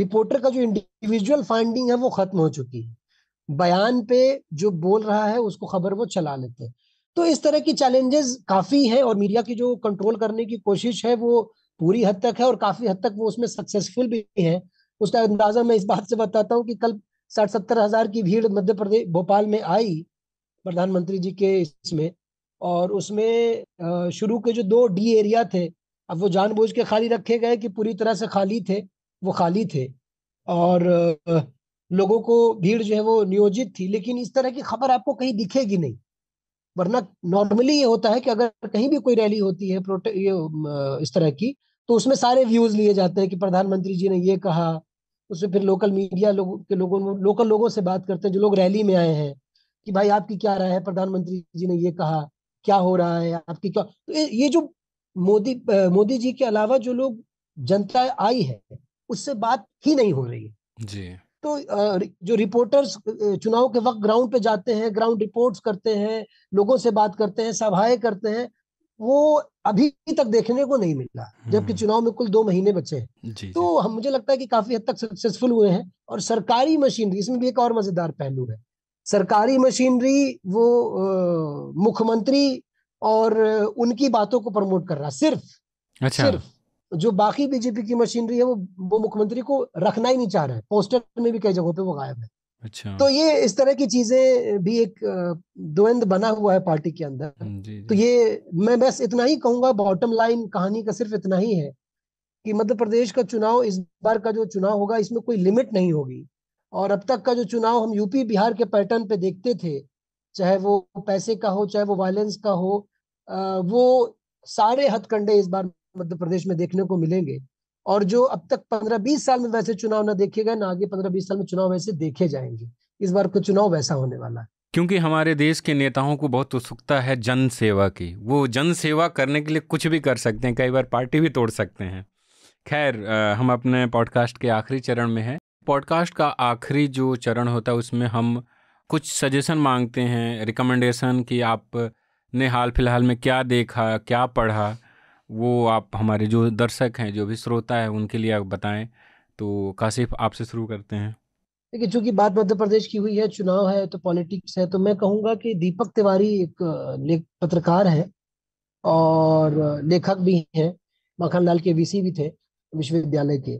रिपोर्टर का जो इंडिविजुअल फाइंडिंग है वो खत्म हो चुकी है बयान पे जो बोल रहा है उसको खबर वो चला लेते हैं तो इस तरह की चैलेंजेस काफी है और मीडिया की जो कंट्रोल करने की कोशिश है वो पूरी हद तक है और काफी हद तक वो उसमें सक्सेसफुल भी है उसका अंदाजा मैं इस बात से बताता हूँ कि कल साठ सत्तर हजार की भीड़ मध्य प्रदेश भोपाल में आई प्रधानमंत्री जी के इसमें और उसमें शुरू के जो दो डी एरिया थे अब वो जानबूझ के खाली रखे गए कि पूरी तरह से खाली थे वो खाली थे और लोगों को भीड़ जो है वो नियोजित थी लेकिन इस तरह की खबर आपको कहीं दिखेगी नहीं वरना नॉर्मली ये होता है कि अगर कहीं भी कोई रैली होती है प्रोटे ये इस तरह की तो उसमें सारे व्यूज लिए जाते हैं कि प्रधानमंत्री जी ने ये कहा उसमें फिर लोकल मीडिया लोग के लोगों लोकल लोगों से बात करते हैं जो लोग रैली में आए हैं कि भाई आपकी क्या राय है प्रधानमंत्री जी ने ये कहा क्या हो रहा है आपकी क्या तो ये जो मोदी मोदी जी के अलावा जो लोग जनता आई है उससे बात ही नहीं हो रही है जी तो जो रिपोर्टर्स चुनाव के वक्त ग्राउंड पे जाते हैं ग्राउंड रिपोर्ट्स करते हैं लोगों से बात करते हैं सभाएं करते हैं वो अभी तक देखने को नहीं मिला जबकि हम्म। चुनाव में कुल दो महीने बचे हैं तो हम मुझे लगता है कि काफी हद तक सक्सेसफुल हुए हैं और सरकारी मशीनरी इसमें भी एक और मजेदार पहलू है सरकारी मशीनरी वो मुख्यमंत्री और उनकी बातों को प्रमोट कर रहा सिर्फ अच्छा सिर्फ जो बाकी बीजेपी की मशीनरी है वो वो मुख्यमंत्री को रखना ही नहीं चाह रहा है पोस्टर में भी कई जगहों पे वो गायब है अच्छा तो ये इस तरह की चीजें भी एक द्वंद बना हुआ है पार्टी के अंदर हम्म, जी, जी. तो ये मैं बस इतना ही कहूंगा बॉटम लाइन कहानी का सिर्फ इतना ही है कि मध्य प्रदेश का चुनाव इस बार का जो चुनाव होगा इसमें कोई लिमिट नहीं होगी और अब तक का जो चुनाव हम यूपी बिहार के पैटर्न पे देखते थे चाहे वो पैसे का हो चाहे वो वायलेंस का हो वो सारे हथकंडे इस बार मध्य प्रदेश में देखने को मिलेंगे और जो अब तक पंद्रह बीस साल में वैसे चुनाव ना देखे गए ना आगे पंद्रह बीस साल में चुनाव वैसे देखे जाएंगे इस बार का चुनाव वैसा होने वाला है क्योंकि हमारे देश के नेताओं को बहुत उत्सुकता है जन सेवा की वो जन सेवा करने के लिए कुछ भी कर सकते हैं कई बार पार्टी भी तोड़ सकते हैं खैर हम अपने पॉडकास्ट के आखिरी चरण में हैं पॉडकास्ट का आखिरी जो चरण होता है उसमें हम कुछ सजेशन मांगते हैं रिकमेंडेशन कि आप ने हाल फिलहाल में क्या देखा क्या पढ़ा वो आप हमारे जो दर्शक हैं जो भी श्रोता है उनके लिए आप बताएं तो काशिफ आपसे शुरू करते हैं देखिए चूंकि बात मध्य प्रदेश की हुई है चुनाव है तो पॉलिटिक्स है तो मैं कहूँगा कि दीपक तिवारी एक लेख पत्रकार है और लेखक भी हैं मक्खनलाल के वीसी भी थे विश्वविद्यालय के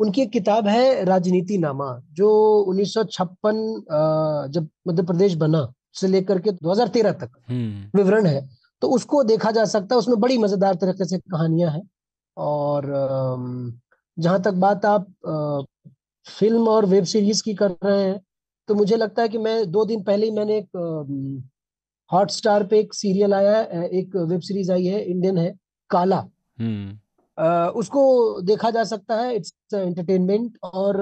उनकी एक किताब है राजनीति नामा जो उन्नीस जब मध्य प्रदेश बना से लेकर के 2013 तक हम्म। विवरण है तो उसको देखा जा सकता है उसमें बड़ी मज़ेदार तरीके से कहानियां हैं और जहाँ तक बात आप फिल्म और वेब सीरीज की कर रहे हैं तो मुझे लगता है कि मैं दो दिन पहले ही मैंने एक हॉटस्टार पे एक सीरियल आया है एक वेब सीरीज आई है इंडियन है काला आ, हम्म। उसको देखा जा सकता है इट्स एंटरटेनमेंट और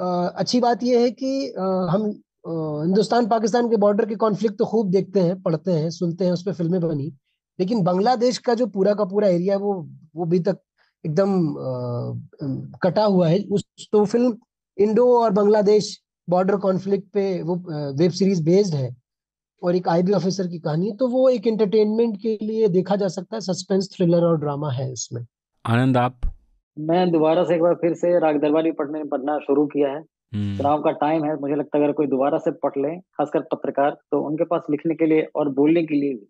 आ, अच्छी बात यह है कि आ, हम हिंदुस्तान पाकिस्तान के बॉर्डर के कॉन्फ्लिक्ट तो खूब देखते हैं पढ़ते हैं सुनते हैं उस पर फिल्में बनी लेकिन बांग्लादेश का जो पूरा का पूरा एरिया वो वो अभी तक एकदम कटा हुआ है उस तो फिल्म इंडो और बांग्लादेश बॉर्डर कॉन्फ्लिक्ट पे वो वेब सीरीज बेस्ड है और एक आईबी ऑफिसर की कहानी है तो वो एक एंटरटेनमेंट के लिए देखा जा सकता है सस्पेंस थ्रिलर और ड्रामा है उसमें आनंद आप मैं दोबारा से एक बार फिर से राग दरबारी पढ़ने पढ़ना शुरू किया है हम्म। चुनाव का टाइम है मुझे लगता है अगर कोई दोबारा से पढ़ ले खासकर पत्रकार तो उनके पास लिखने के लिए और बोलने के लिए भी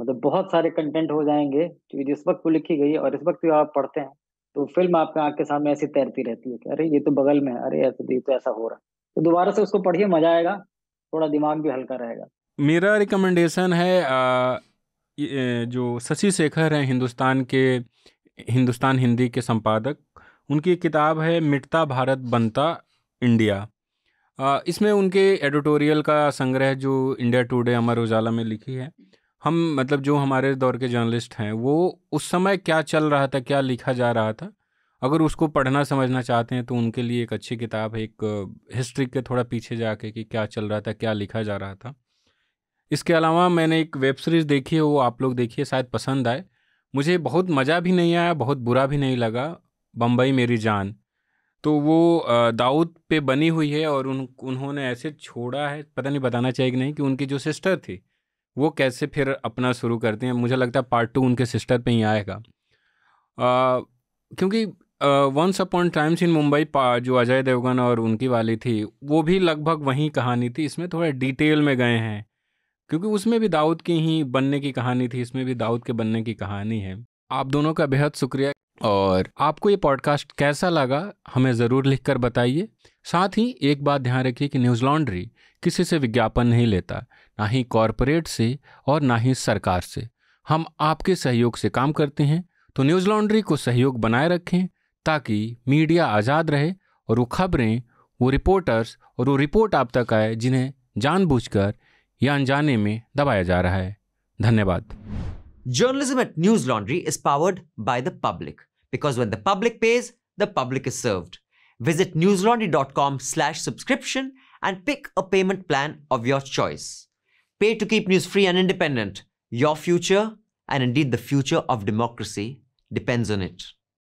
मतलब बहुत सारे कंटेंट हो जाएंगे जिस वक्त वो लिखी गई है और इस वक्त भी आप पढ़ते हैं तो फिल्म आपके आंख के सामने ऐसी तैरती रहती है कि अरे ये तो बगल में है अरे ऐसे ये तो ऐसा हो रहा है तो दोबारा से उसको पढ़िए मजा आएगा थोड़ा दिमाग भी हल्का रहेगा मेरा रिकमेंडेशन है आ, जो शशि शेखर हैं हिंदुस्तान के हिंदुस्तान हिंदी के संपादक उनकी किताब है मिटता भारत बनता इंडिया इसमें उनके एडिटोरियल का संग्रह जो इंडिया टुडे अमर उजाला में लिखी है हम मतलब जो हमारे दौर के जर्नलिस्ट हैं वो उस समय क्या चल रहा था क्या लिखा जा रहा था अगर उसको पढ़ना समझना चाहते हैं तो उनके लिए एक अच्छी किताब है एक हिस्ट्री के थोड़ा पीछे जाके कि क्या चल रहा था क्या लिखा जा रहा था इसके अलावा मैंने एक वेब सीरीज़ देखी है वो आप लोग देखिए शायद पसंद आए मुझे बहुत मज़ा भी नहीं आया बहुत बुरा भी नहीं लगा बम्बई मेरी जान तो वो दाऊद पे बनी हुई है और उन उन्होंने ऐसे छोड़ा है पता नहीं बताना चाहिए कि नहीं कि उनकी जो सिस्टर थी वो कैसे फिर अपना शुरू करते हैं मुझे लगता है पार्ट टू उनके सिस्टर पे ही आएगा आ, क्योंकि once upon times in Mumbai जो अजय देवगन और उनकी वाली थी वो भी लगभग वही कहानी थी इसमें थोड़ा डिटेल में गए हैं क्योंकि उसमें भी दाऊद की ही बनने की कहानी थी इसमें भी दाऊद के बनने की कहानी है आप दोनों का बेहद शुक्रिया और आपको ये पॉडकास्ट कैसा लगा हमें ज़रूर लिख कर बताइए साथ ही एक बात ध्यान रखिए कि न्यूज़ लॉन्ड्री किसी से विज्ञापन नहीं लेता ना ही कॉरपोरेट से और ना ही सरकार से हम आपके सहयोग से काम करते हैं तो न्यूज़ लॉन्ड्री को सहयोग बनाए रखें ताकि मीडिया आज़ाद रहे और वो खबरें वो रिपोर्टर्स और वो रिपोर्ट आप तक आए जिन्हें जानबूझकर या अनजाने में दबाया जा रहा है धन्यवाद journalism news laundry Laundry powered by the public because when the public pays, the public is served. Visit newslaundry.com slash subscription and pick a payment plan of your choice. Pay to keep news free and independent. Your future, and indeed the future of democracy, depends on it.